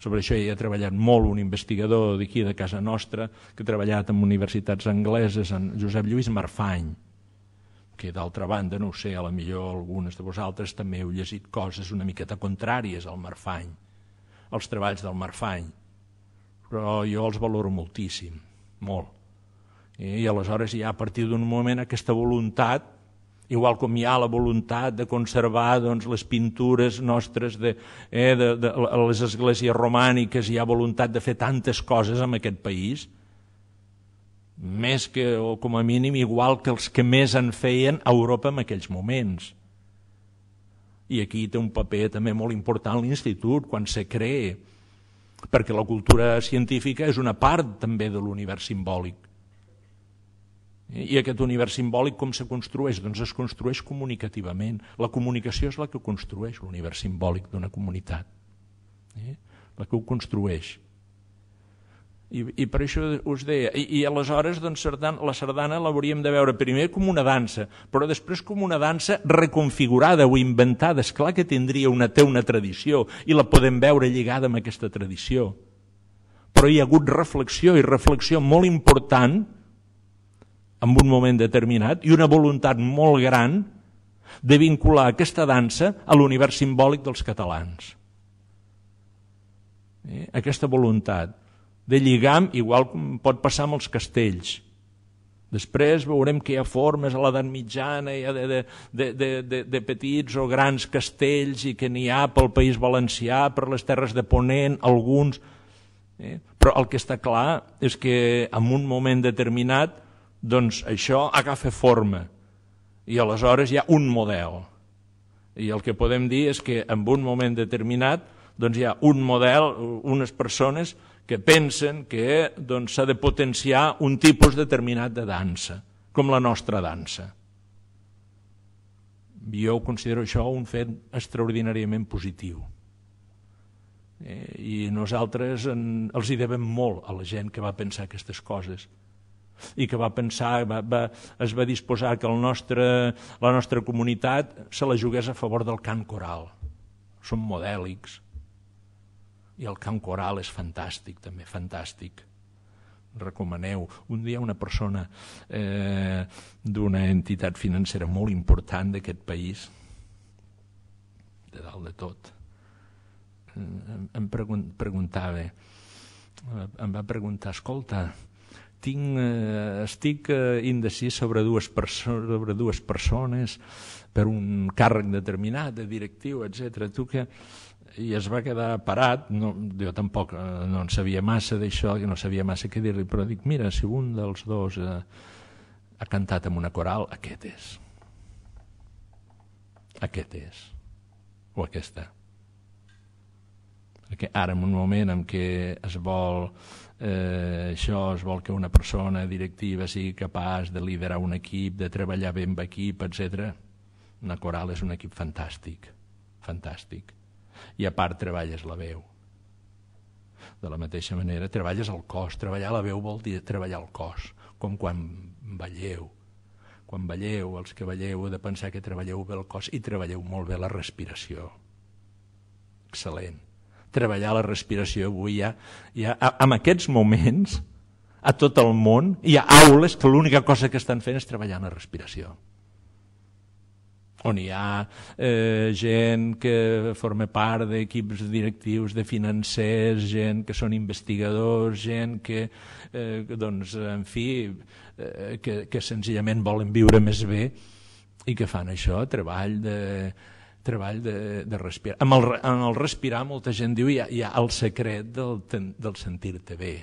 Sobre això hi ha treballat molt un investigador d'aquí de casa nostra, que ha treballat en universitats angleses, en Josep Lluís Marfany, que d'altra banda, no ho sé, a la millor algunes de vosaltres també heu llegit coses una miqueta contràries al Marfany, als treballs del Marfany però jo els valoro moltíssim, molt. I, i aleshores ja, a partir d'un moment aquesta voluntat, igual com hi ha la voluntat de conservar doncs, les pintures nostres de, eh, de, de, de les esglésies romàniques, hi ha voluntat de fer tantes coses en aquest país, més que, o com a mínim, igual que els que més en feien a Europa en aquells moments. I aquí té un paper també molt important l'Institut, quan se crea perquè la cultura científica és una part també de l'univers simbòlic. I aquest univers simbòlic com se construeix? Doncs es construeix comunicativament. La comunicació és la que construeix l'univers simbòlic d'una comunitat, eh? la que ho construeix. I, i per això us deia, i, i aleshores doncs, sardana, la sardana l'hauríem de veure primer com una dansa, però després com una dansa reconfigurada o inventada. És clar que tindria una, té una tradició i la podem veure lligada amb aquesta tradició. Però hi ha hagut reflexió i reflexió molt important en un moment determinat i una voluntat molt gran de vincular aquesta dansa a l'univers simbòlic dels catalans. Eh? Aquesta voluntat de lligam, igual com pot passar amb els castells. Després veurem que hi ha formes a l'edat mitjana, hi ha de, de, de, de, de petits o grans castells i que n'hi ha pel País Valencià, per les Terres de Ponent, alguns... Eh? Però el que està clar és que en un moment determinat doncs això agafa forma i aleshores hi ha un model. I el que podem dir és que en un moment determinat doncs hi ha un model, unes persones que pensen que doncs, s'ha doncs, de potenciar un tipus determinat de dansa, com la nostra dansa. Jo considero això un fet extraordinàriament positiu. Eh, I nosaltres en, els hi devem molt a la gent que va pensar aquestes coses i que va pensar, va, va, es va disposar que el nostre, la nostra comunitat se la jugués a favor del cant coral. Som modèlics, i el cant coral és fantàstic, també, fantàstic. Recomaneu. Un dia una persona eh, d'una entitat financera molt important d'aquest país, de dalt de tot, eh, em, pregun preguntava, eh, em va preguntar, escolta, tinc, eh, estic eh, sobre dues, sobre dues persones per un càrrec determinat, de directiu, etc. Tu que i es va quedar parat, no, jo tampoc eh, no en sabia massa d'això, no sabia massa què dir-li, però dic, mira, si un dels dos eh, ha cantat amb una coral, aquest és. Aquest és. O aquesta. Perquè ara, en un moment en què es vol eh, això es vol que una persona directiva sigui capaç de liderar un equip, de treballar bé amb equip, etc. Una coral és un equip fantàstic, fantàstic i a part treballes la veu. De la mateixa manera, treballes el cos. Treballar la veu vol dir treballar el cos, com quan balleu. Quan balleu, els que balleu, heu de pensar que treballeu bé el cos i treballeu molt bé la respiració. Excel·lent. Treballar la respiració avui ja, ja en aquests moments, a tot el món, hi ha aules que l'única cosa que estan fent és treballar la respiració on hi ha eh, gent que forma part d'equips directius de financers, gent que són investigadors, gent que, eh, doncs, en fi, eh, que, que senzillament volen viure més bé i que fan això, treball de treball de, de respirar. Amb el, en el respirar molta gent diu hi ha, hi ha el secret del, del sentir-te bé,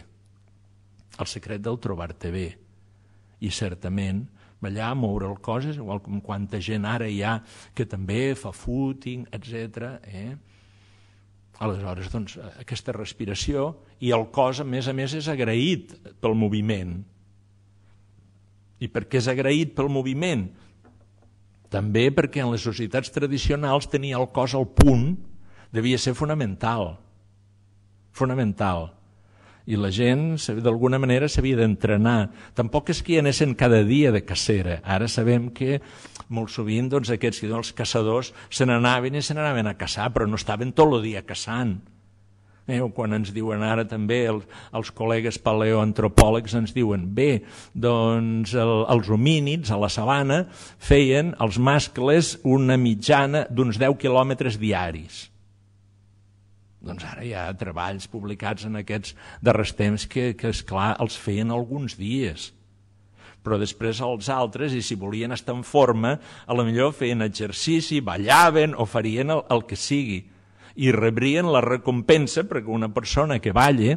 el secret del trobar-te bé. I certament, ballar, moure el cos, és igual com quanta gent ara hi ha que també fa footing, etc. Eh? Aleshores, doncs, eh, aquesta respiració i el cos, a més a més, és agraït pel moviment. I per què és agraït pel moviment? També perquè en les societats tradicionals tenir el cos al punt devia ser fonamental. Fonamental i la gent d'alguna manera s'havia d'entrenar. Tampoc és que hi anessin cada dia de cacera. Ara sabem que molt sovint doncs, aquests els caçadors se n'anaven i se n'anaven a caçar, però no estaven tot el dia caçant. Eh, quan ens diuen ara també el, els col·legues paleoantropòlegs ens diuen bé, doncs el, els homínids a la sabana feien els mascles una mitjana d'uns 10 quilòmetres diaris doncs ara hi ha treballs publicats en aquests darrers temps que, que és clar els feien alguns dies però després els altres, i si volien estar en forma, a la millor feien exercici, ballaven o farien el, el que sigui. I rebrien la recompensa, perquè una persona que balla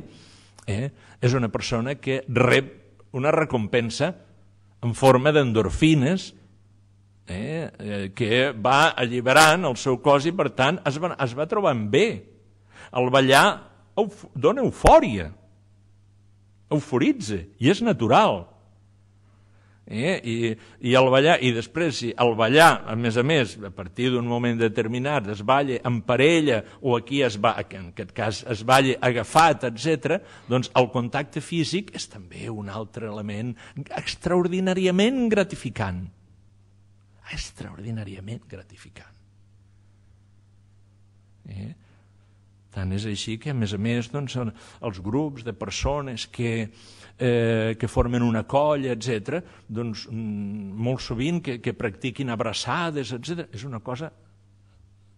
eh, és una persona que rep una recompensa en forma d'endorfines, eh, eh, que va alliberant el seu cos i, per tant, es va, es va trobant bé. El ballar euf dona eufòria, euforitza, i és natural. Eh? I, I el ballar, i després, si el ballar, a més a més, a partir d'un moment determinat, es balla en parella, o aquí es va, en aquest cas es balla agafat, etc., doncs el contacte físic és també un altre element extraordinàriament gratificant. Extraordinàriament gratificant. Eh? Tant és així que, a més a més, doncs, són els grups de persones que, eh, que formen una colla, etc., doncs, mm, molt sovint que, que practiquin abraçades, etc. És una cosa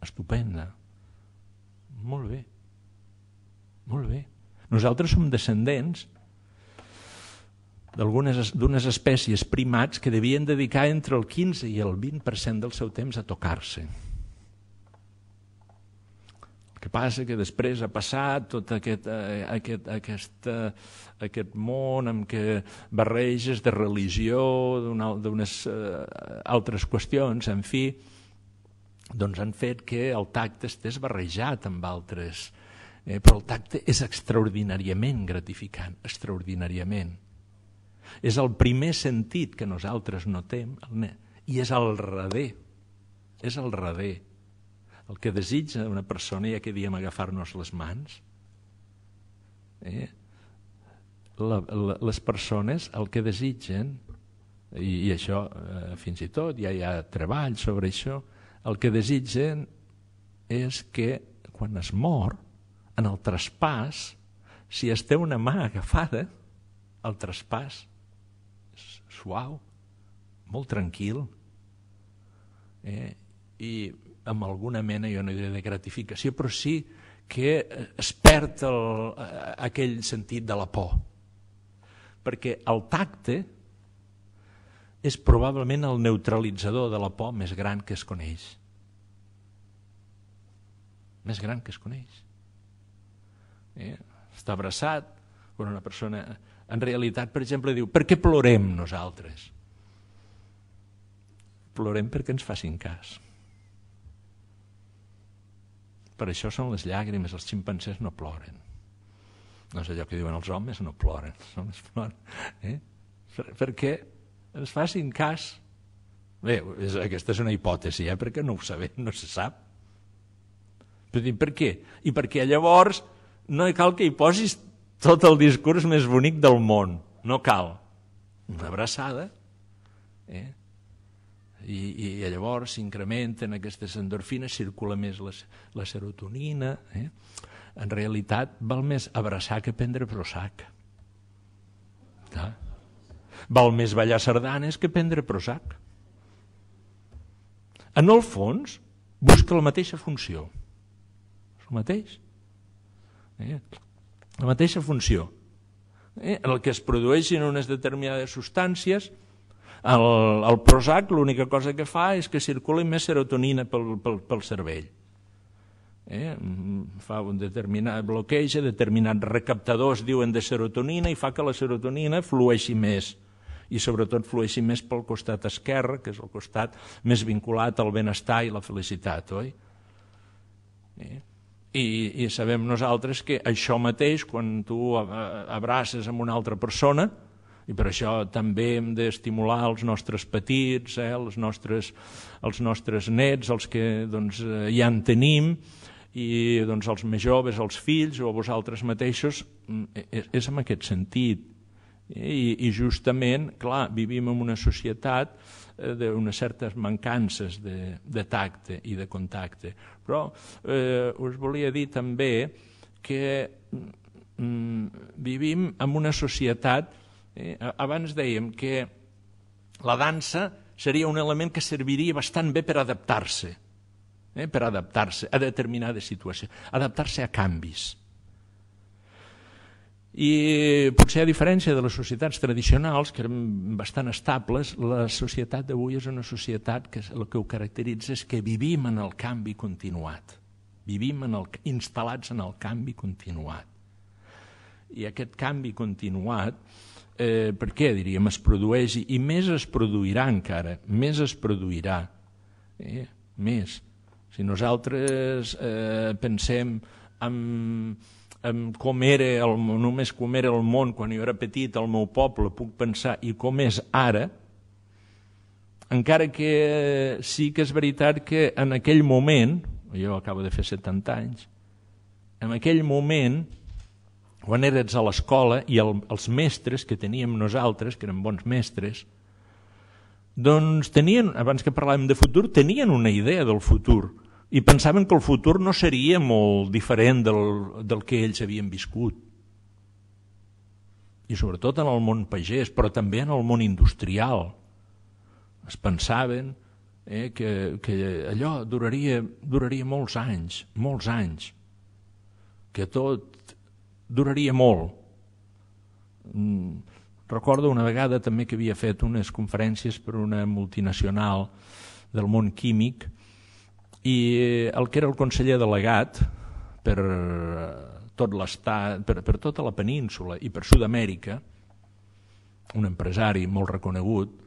estupenda. Molt bé. Molt bé. Nosaltres som descendents d'unes espècies primats que devien dedicar entre el 15 i el 20% del seu temps a tocar-se que passa que després ha passat tot aquest, eh, aquest, aquest, eh, aquest món en què barreges de religió, d'unes eh, altres qüestions, en fi, doncs han fet que el tacte estés barrejat amb altres. Eh, però el tacte és extraordinàriament gratificant, extraordinàriament. És el primer sentit que nosaltres notem, i és al revés, és al revés el que desitja una persona, ja que diem agafar-nos les mans, eh? la, la, les persones el que desitgen, i, i això eh, fins i tot ja hi ha treball sobre això, el que desitgen és que quan es mor, en el traspàs, si es té una mà agafada, el traspàs és suau, molt tranquil, eh? i amb alguna mena, jo no diré de gratificació, però sí que eh, es perd el, eh, aquell sentit de la por. Perquè el tacte és probablement el neutralitzador de la por més gran que es coneix. Més gran que es coneix. Eh? Està abraçat, quan una persona en realitat, per exemple, diu per què plorem nosaltres? Plorem perquè ens facin cas per això són les llàgrimes, els ximpancers no ploren. No és allò que diuen els homes, no ploren, els homes ploren. Eh? Per, perquè ens facin cas. Bé, és, aquesta és una hipòtesi, eh? perquè no ho sabem, no se sap. Però dic, per què? I perquè llavors no cal que hi posis tot el discurs més bonic del món, no cal. Una abraçada, eh? i, i llavors s'incrementen aquestes endorfines, circula més la, la serotonina. Eh? En realitat, val més abraçar que prendre Prozac. Ja? Ah. Val més ballar sardanes que prendre Prozac. En el fons, busca la mateixa funció. És el mateix. Eh? La mateixa funció. Eh? el que es produeixen unes determinades substàncies el, el Prozac l'única cosa que fa és que circuli més serotonina pel, pel, pel cervell. Eh? Mm, fa un determinat bloqueja, determinats recaptadors diuen de serotonina i fa que la serotonina flueixi més i sobretot flueixi més pel costat esquerre, que és el costat més vinculat al benestar i la felicitat, oi? Eh? I, I sabem nosaltres que això mateix, quan tu abraces amb una altra persona, i per això també hem d'estimular els nostres petits, eh, els, nostres, els nostres nets, els que doncs, ja eh, en tenim, i doncs, els més joves, els fills o vosaltres mateixos, és, mm, e, e, és en aquest sentit. I, I justament, clar, vivim en una societat eh, d'unes certes mancances de, de tacte i de contacte. Però eh, us volia dir també que mm, vivim en una societat Eh? Abans dèiem que la dansa seria un element que serviria bastant bé per adaptar-se, eh? per adaptar-se a determinades situacions, adaptar-se a canvis. I eh, potser a diferència de les societats tradicionals, que eren bastant estables, la societat d'avui és una societat que el que ho caracteritza és que vivim en el canvi continuat. Vivim en el, instal·lats en el canvi continuat. I aquest canvi continuat eh, per què diríem es produeix i més es produirà encara, més es produirà, eh? més. Si nosaltres eh, pensem en, en com era el, només com era el món quan jo era petit el meu poble, puc pensar i com és ara, encara que sí que és veritat que en aquell moment, jo acabo de fer 70 anys, en aquell moment quan eres a l'escola i el, els mestres que teníem nosaltres, que eren bons mestres, doncs tenien, abans que parlàvem de futur, tenien una idea del futur i pensaven que el futur no seria molt diferent del, del que ells havien viscut. I sobretot en el món pagès, però també en el món industrial. Es pensaven eh, que, que allò duraria, duraria molts anys, molts anys, que tot duraria molt. Mm, recordo una vegada també que havia fet unes conferències per una multinacional del món químic i eh, el que era el conseller delegat per eh, tot l'estat, per, per tota la península i per Sud-amèrica, un empresari molt reconegut,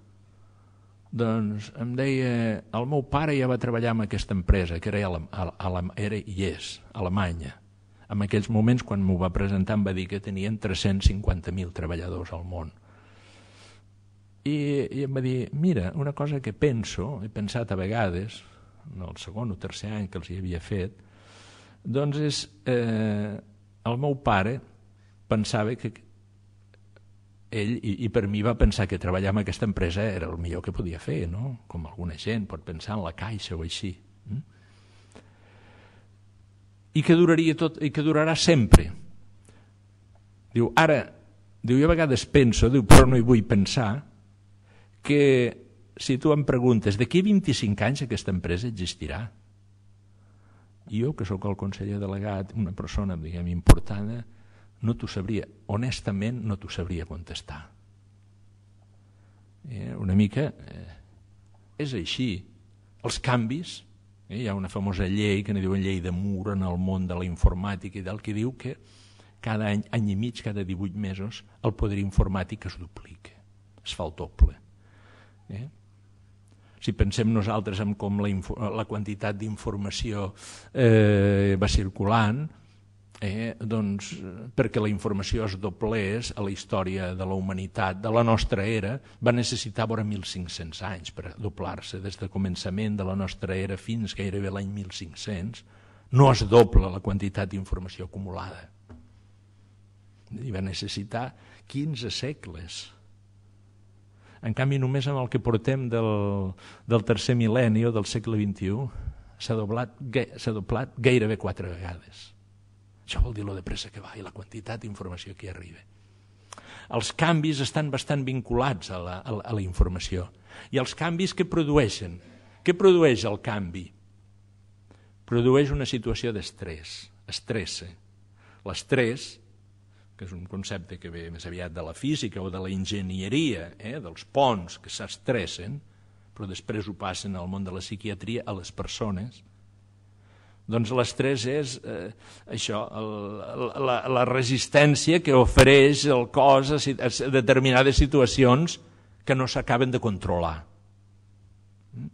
doncs em deia, el meu pare ja va treballar en aquesta empresa, que era, a, era i és, Alemanya, en aquells moments, quan m'ho va presentar, em va dir que tenien 350.000 treballadors al món. I, I em va dir, mira, una cosa que penso, he pensat a vegades, en el segon o tercer any que els hi havia fet, doncs és, eh, el meu pare pensava que ell, i, i per mi va pensar que treballar en aquesta empresa era el millor que podia fer, no? com alguna gent pot pensar en la caixa o així. Mm? i que duraria tot i que durarà sempre. Diu, ara, diu, jo a vegades penso, diu, però no hi vull pensar, que si tu em preguntes d'aquí 25 anys aquesta empresa existirà, i jo, que sóc el conseller delegat, una persona, diguem, important, no t'ho sabria, honestament, no t'ho sabria contestar. Eh, una mica eh, és així. Els canvis Eh? Hi ha una famosa llei, que ne diuen llei de Moore en el món de la informàtica i del que diu que cada any, any i mig, cada 18 mesos, el poder informàtic es duplica, es fa el doble. Eh? Si pensem nosaltres en com la, la quantitat d'informació eh, va circulant, eh? doncs, eh, perquè la informació es doblés a la història de la humanitat de la nostra era, va necessitar vora 1.500 anys per doblar-se, des del començament de la nostra era fins gairebé l'any 1.500, no es dobla la quantitat d'informació acumulada. I va necessitar 15 segles. En canvi, només amb el que portem del, del tercer mil·lenni o del segle XXI s'ha doblat, doblat gairebé quatre vegades això vol dir lo de pressa que va i la quantitat d'informació que hi arriba. Els canvis estan bastant vinculats a la, a, la, a la informació. I els canvis que produeixen? Què produeix el canvi? Produeix una situació d'estrès, estressa. L'estrès, que és un concepte que ve més aviat de la física o de la enginyeria, eh, dels ponts que s'estressen, però després ho passen al món de la psiquiatria a les persones, doncs l'estrès és eh, això, el, la, la resistència que ofereix el cos a, a determinades situacions que no s'acaben de controlar. Mm?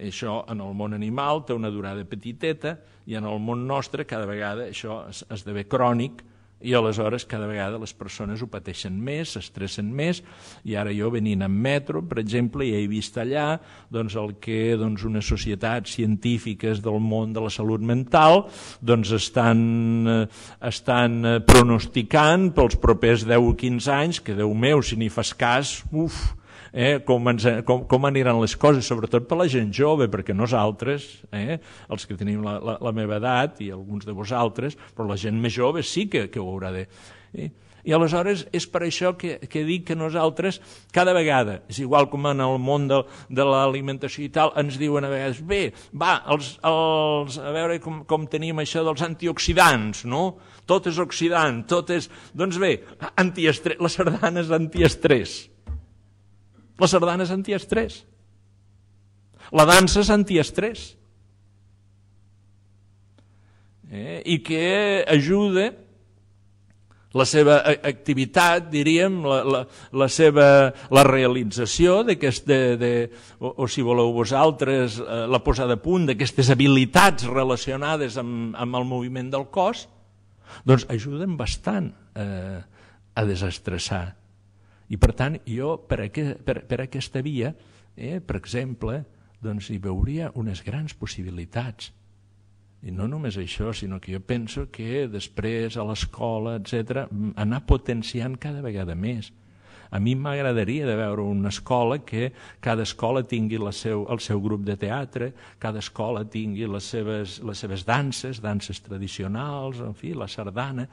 I això en el món animal té una durada petiteta i en el món nostre cada vegada això esdevé crònic i aleshores cada vegada les persones ho pateixen més, s'estressen més, i ara jo venint en metro, per exemple, ja he vist allà doncs, el que doncs, unes societats científiques del món de la salut mental doncs, estan, eh, estan eh, pronosticant pels propers 10 o 15 anys, que Déu meu, si n'hi fas cas, uf, eh, com, ens, eh, com, com aniran les coses, sobretot per la gent jove, perquè nosaltres, eh, els que tenim la, la, la meva edat i alguns de vosaltres, però la gent més jove sí que, que ho haurà de... Eh? I aleshores és per això que, que dic que nosaltres cada vegada, és igual com en el món de, de l'alimentació i tal, ens diuen a vegades, bé, va, els, els, a veure com, com tenim això dels antioxidants, no? Tot és oxidant, tot és... Doncs bé, antiestrès, les sardanes antiestrès, la sardana és antiestrès. La dansa és antiestrès. Eh? I que ajuda la seva activitat, diríem, la, la, la seva la realització d'aquesta, de, de, o, o si voleu vosaltres, eh, la posada a punt d'aquestes habilitats relacionades amb, amb el moviment del cos, doncs ajuden bastant eh, a desestressar i per tant, jo per, aquest, per, per aquesta via, eh, per exemple, doncs hi veuria unes grans possibilitats. I no només això, sinó que jo penso que després a l'escola, etc, anar potenciant cada vegada més. A mi m'agradaria de veure una escola que cada escola tingui la seu, el seu grup de teatre, cada escola tingui les seves, les seves danses, danses tradicionals, en fi, la sardana,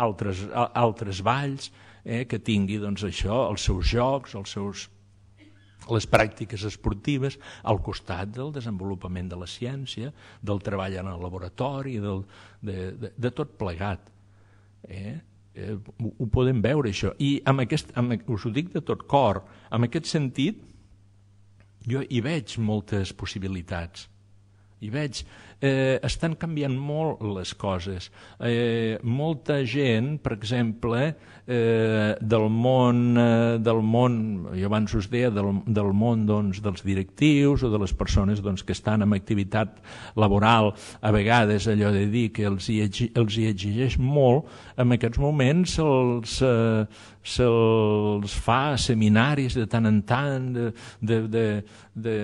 altres, altres balls, eh, que tingui doncs, això, els seus jocs, els seus, les pràctiques esportives al costat del desenvolupament de la ciència, del treball en el laboratori, del, de, de, de tot plegat. Eh? Eh, ho, ho podem veure, això. I amb aquest, amb, us ho dic de tot cor, en aquest sentit, jo hi veig moltes possibilitats. Hi veig eh, estan canviant molt les coses. Eh, molta gent, per exemple, eh, del món, eh, del món jo abans us deia, del, del món doncs, dels directius o de les persones doncs, que estan en activitat laboral, a vegades allò de dir que els hi, els hi exigeix molt, en aquests moments els, eh, se'ls fa seminaris de tant en tant, de, de, de, de,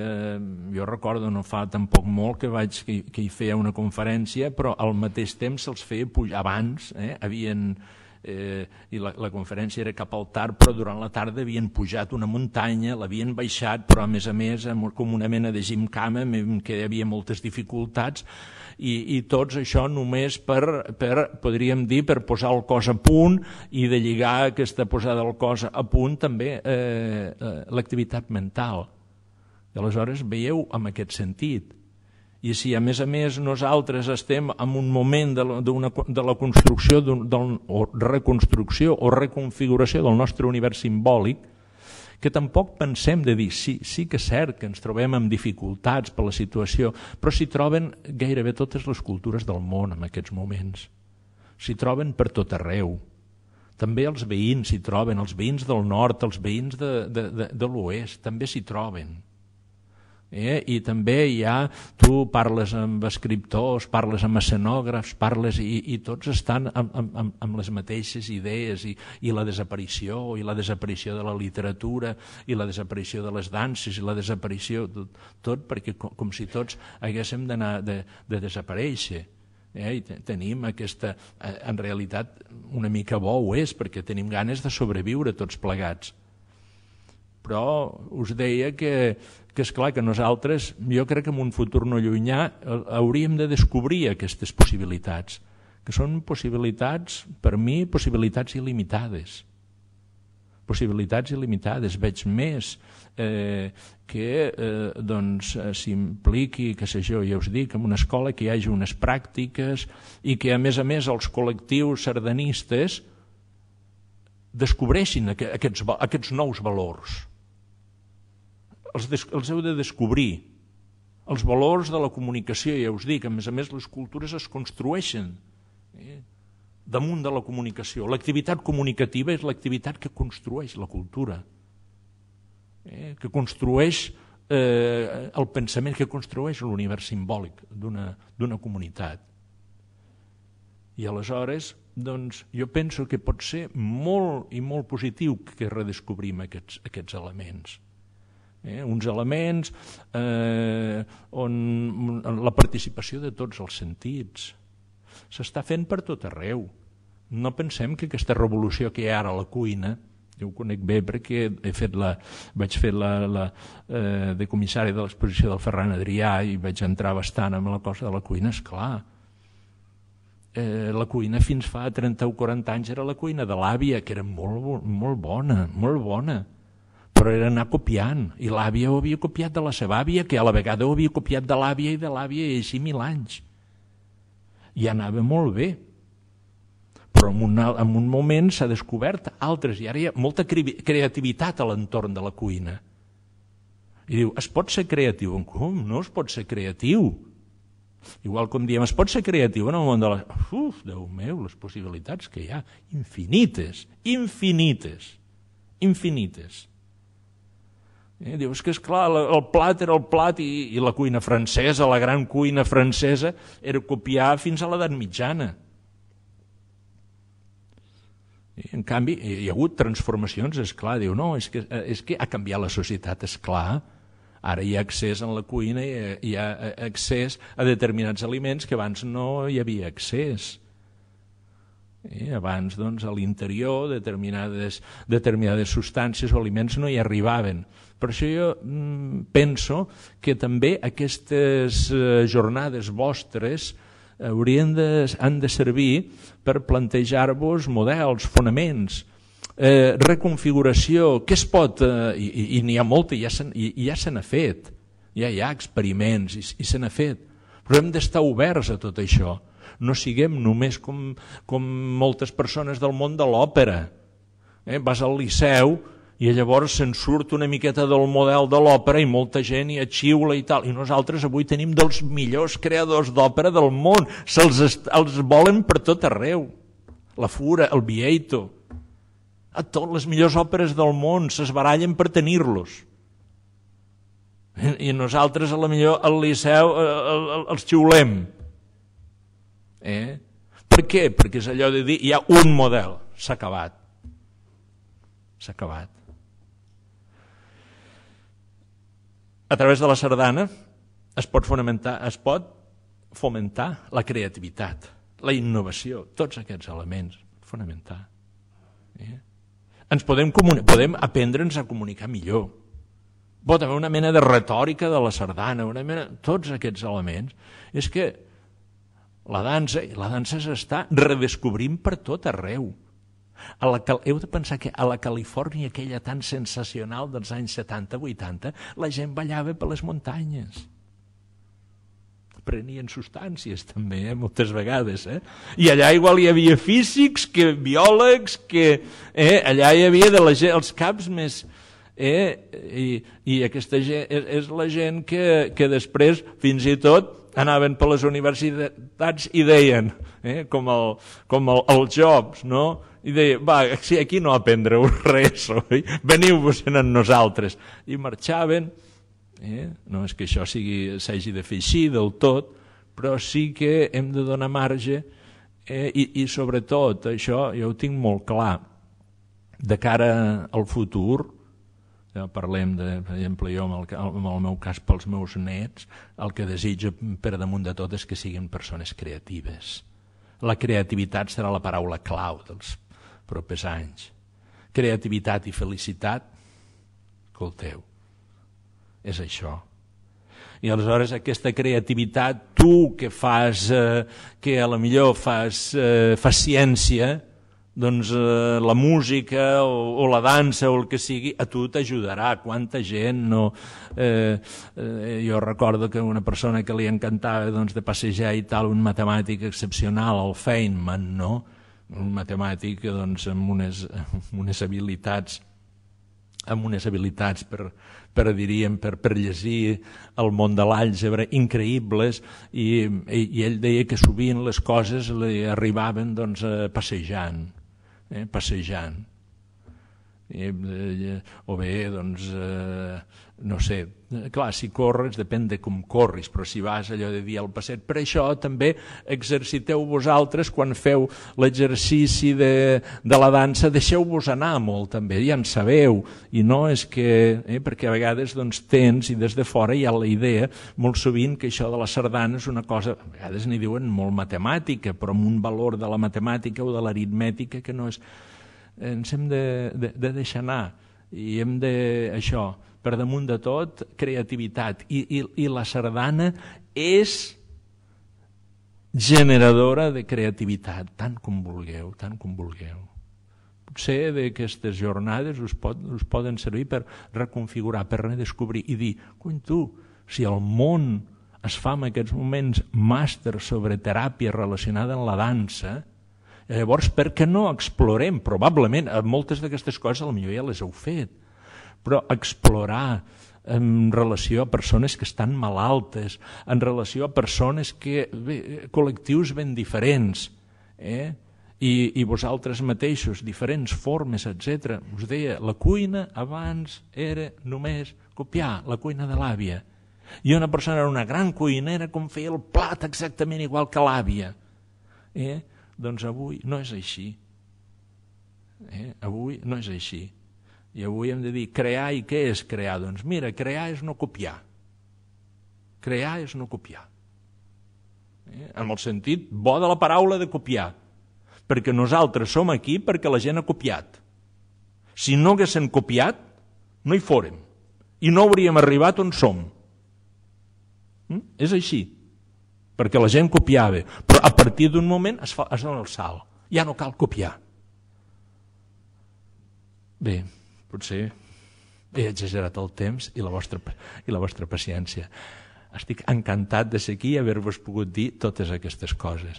jo recordo no fa tampoc molt que, vaig, que, que hi feia una conferència, però al mateix temps se'ls feia pujar abans, eh? havien, eh, i la, la conferència era cap al tard, però durant la tarda havien pujat una muntanya, l'havien baixat, però a més a més, com una mena de gimcama que hi havia moltes dificultats, i, i tots això només per, per, podríem dir, per posar el cos a punt i de lligar aquesta posada del cos a punt també eh, eh l'activitat mental. I aleshores veieu en aquest sentit. I si a més a més nosaltres estem en un moment de la, una, de la construcció un, o reconstrucció o reconfiguració del nostre univers simbòlic, que tampoc pensem de dir, sí, sí que és cert que ens trobem amb dificultats per la situació, però s'hi troben gairebé totes les cultures del món en aquests moments. S'hi troben per tot arreu. També els veïns s'hi troben, els veïns del nord, els veïns de, de, de, de l'oest, també s'hi troben. Eh? I també hi ha, tu parles amb escriptors, parles amb escenògrafs, parles i, i tots estan amb, amb, amb les mateixes idees i, i la desaparició, i la desaparició de la literatura, i la desaparició de les danses, i la desaparició, tot, tot perquè com, com si tots haguéssim d'anar de, de desaparèixer. Eh? I tenim aquesta, eh, en realitat una mica bo ho és, perquè tenim ganes de sobreviure tots plegats. Però us deia que que és clar que nosaltres, jo crec que en un futur no llunyà, eh, hauríem de descobrir aquestes possibilitats, que són possibilitats, per mi, possibilitats il·limitades. Possibilitats il·limitades. Veig més eh, que eh, doncs, eh, s'impliqui, que sé jo, ja us dic, en una escola que hi hagi unes pràctiques i que, a més a més, els col·lectius sardanistes descobreixin aquests, aquests nous valors els, els heu de descobrir. Els valors de la comunicació, ja us dic, a més a més les cultures es construeixen eh, damunt de la comunicació. L'activitat comunicativa és l'activitat que construeix la cultura, eh, que construeix eh, el pensament, que construeix l'univers simbòlic d'una comunitat. I aleshores, doncs, jo penso que pot ser molt i molt positiu que redescobrim aquests, aquests elements eh, uns elements eh, on la participació de tots els sentits. S'està fent per tot arreu. No pensem que aquesta revolució que hi ha ara a la cuina, jo ho conec bé perquè he fet la, vaig fer la, la eh, de comissari de l'exposició del Ferran Adrià i vaig entrar bastant amb la cosa de la cuina, és clar. Eh, la cuina fins fa 30 o 40 anys era la cuina de l'àvia, que era molt, molt bona, molt bona però era anar copiant, i l'àvia ho havia copiat de la seva àvia, que a la vegada ho havia copiat de l'àvia i de l'àvia, i així mil anys. I anava molt bé. Però en un, en un moment s'ha descobert altres, i ara hi ha molta creativitat a l'entorn de la cuina. I diu, es pot ser creatiu? Com? No es pot ser creatiu. Igual com diem, es pot ser creatiu en el món de la... Uf, Déu meu, les possibilitats que hi ha, infinites, infinites, infinites. Eh? Dius que, és clar, el plat era el plat i, i la cuina francesa, la gran cuina francesa, era copiar fins a l'edat mitjana. I, en canvi, hi ha hagut transformacions, és clar, diu, no, és que, és que ha canviat la societat, és clar, ara hi ha accés en la cuina, hi ha, hi ha eh, accés a determinats aliments que abans no hi havia accés. I Abans, doncs, a l'interior, determinades, determinades substàncies o aliments no hi arribaven. Per això jo mm, penso que també aquestes eh, jornades vostres eh, haurien de, han de servir per plantejar-vos models, fonaments, eh, reconfiguració, què es pot, eh, i, i n'hi ha molta, ja se, i, ja se fet, ja hi ha experiments i, i se n'ha fet, però hem d'estar oberts a tot això, no siguem només com, com moltes persones del món de l'òpera, eh? vas al Liceu i llavors se'n surt una miqueta del model de l'òpera i molta gent hi xiula i tal. I nosaltres avui tenim dels millors creadors d'òpera del món, se'ls els volen per tot arreu. La Fura, el Vieto a tot, les millors òperes del món se's barallen per tenir-los. I nosaltres, a la millor, al Liceu eh, els xiulem. Eh? Per què? Perquè és allò de dir, hi ha un model, s'ha acabat. S'ha acabat. a través de la sardana es pot, fonamentar, es pot fomentar la creativitat, la innovació, tots aquests elements, fonamentar. Eh? Ens podem, podem aprendre'ns a comunicar millor. Pot haver una mena de retòrica de la sardana, una mena... tots aquests elements. És que la dansa, la dansa s'està redescobrint per tot arreu. A la, heu de pensar que a la Califòrnia aquella tan sensacional dels anys 70-80, la gent ballava per les muntanyes. Prenien substàncies també, eh? moltes vegades. Eh? I allà igual hi havia físics, que biòlegs, que eh? allà hi havia de la gent, els caps més... Eh? I, I aquesta gent, és, és la gent que, que després, fins i tot, anaven per les universitats i deien, eh? com, el, com el, els jobs, no? I deia, va, si aquí no aprendreu res, oi? Veniu-vos-en amb nosaltres. I marxaven, eh? no és que això s'hagi de fer així del tot, però sí que hem de donar marge eh? I, i sobretot, això jo ho tinc molt clar, de cara al futur, ja parlem, de, per exemple, jo en el, amb el meu cas pels meus nets, el que desitjo per damunt de tot és que siguin persones creatives. La creativitat serà la paraula clau dels propers anys. Creativitat i felicitat, escolteu, és això. I aleshores aquesta creativitat, tu que fas, eh, que a la millor fas, eh, fas ciència, doncs eh, la música o, o la dansa o el que sigui, a tu t'ajudarà. Quanta gent no... Eh, eh, jo recordo que una persona que li encantava doncs, de passejar i tal, un matemàtic excepcional, el Feynman, no?, un matemàtic doncs, amb, unes, amb unes habilitats amb unes habilitats per, per, diríem, per, per llegir el món de l'àlgebra increïbles i, i, i ell deia que sovint les coses li arribaven doncs, eh, passejant, eh, passejant. I, eh, o bé, doncs, eh, no sé, clar, si corres, depèn de com corris, però si vas allò de dir al passeig, per això també exerciteu vosaltres quan feu l'exercici de, de la dansa, deixeu-vos anar molt també, ja en sabeu, i no és que, eh, perquè a vegades doncs, tens, i des de fora hi ha la idea, molt sovint que això de la sardana és una cosa, a vegades n'hi diuen molt matemàtica, però amb un valor de la matemàtica o de l'aritmètica que no és... Ens hem de, de, de deixar anar, i hem de, això, per damunt de tot, creativitat. I, i, i la sardana és generadora de creativitat, tant com vulgueu, tant com vulgueu. Potser d'aquestes jornades us, pot, us poden servir per reconfigurar, per redescobrir i dir, cony tu, si el món es fa en aquests moments màster sobre teràpia relacionada amb la dansa, llavors per què no explorem? Probablement, eh, moltes d'aquestes coses potser ja les heu fet, però explorar en relació a persones que estan malaltes, en relació a persones que... Bé, col·lectius ben diferents, eh? I, i vosaltres mateixos, diferents formes, etc. Us deia, la cuina abans era només copiar la cuina de l'àvia. I una persona era una gran cuinera com feia el plat exactament igual que l'àvia. Eh? Doncs avui no és així. Eh? Avui no és així. I avui hem de dir, crear i què és crear? Doncs mira, crear és no copiar. Crear és no copiar. Eh? En el sentit bo de la paraula de copiar. Perquè nosaltres som aquí perquè la gent ha copiat. Si no haguessin copiat, no hi fórem. I no hauríem arribat on som. Mm? És així. Perquè la gent copiava. Però a partir d'un moment es, fa, es dona el salt. Ja no cal copiar. Bé, potser he exagerat el temps i la vostra, i la vostra paciència. Estic encantat de ser aquí i haver-vos pogut dir totes aquestes coses.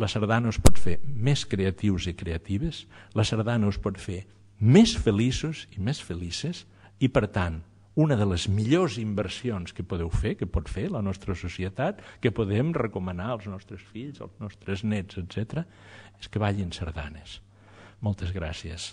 La sardana us pot fer més creatius i creatives, la sardana us pot fer més feliços i més felices, i per tant, una de les millors inversions que podeu fer, que pot fer la nostra societat, que podem recomanar als nostres fills, als nostres nets, etc., és que ballin sardanes. Moltes gràcies.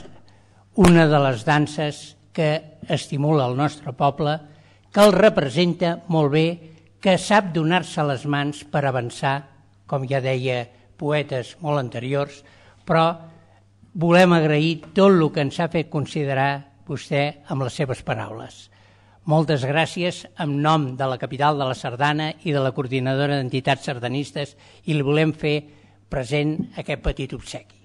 una de les danses que estimula el nostre poble, que el representa molt bé, que sap donar-se les mans per avançar, com ja deia poetes molt anteriors, però volem agrair tot el que ens ha fet considerar vostè amb les seves paraules. Moltes gràcies en nom de la capital de la Sardana i de la coordinadora d'entitats sardanistes i li volem fer present aquest petit obsequi.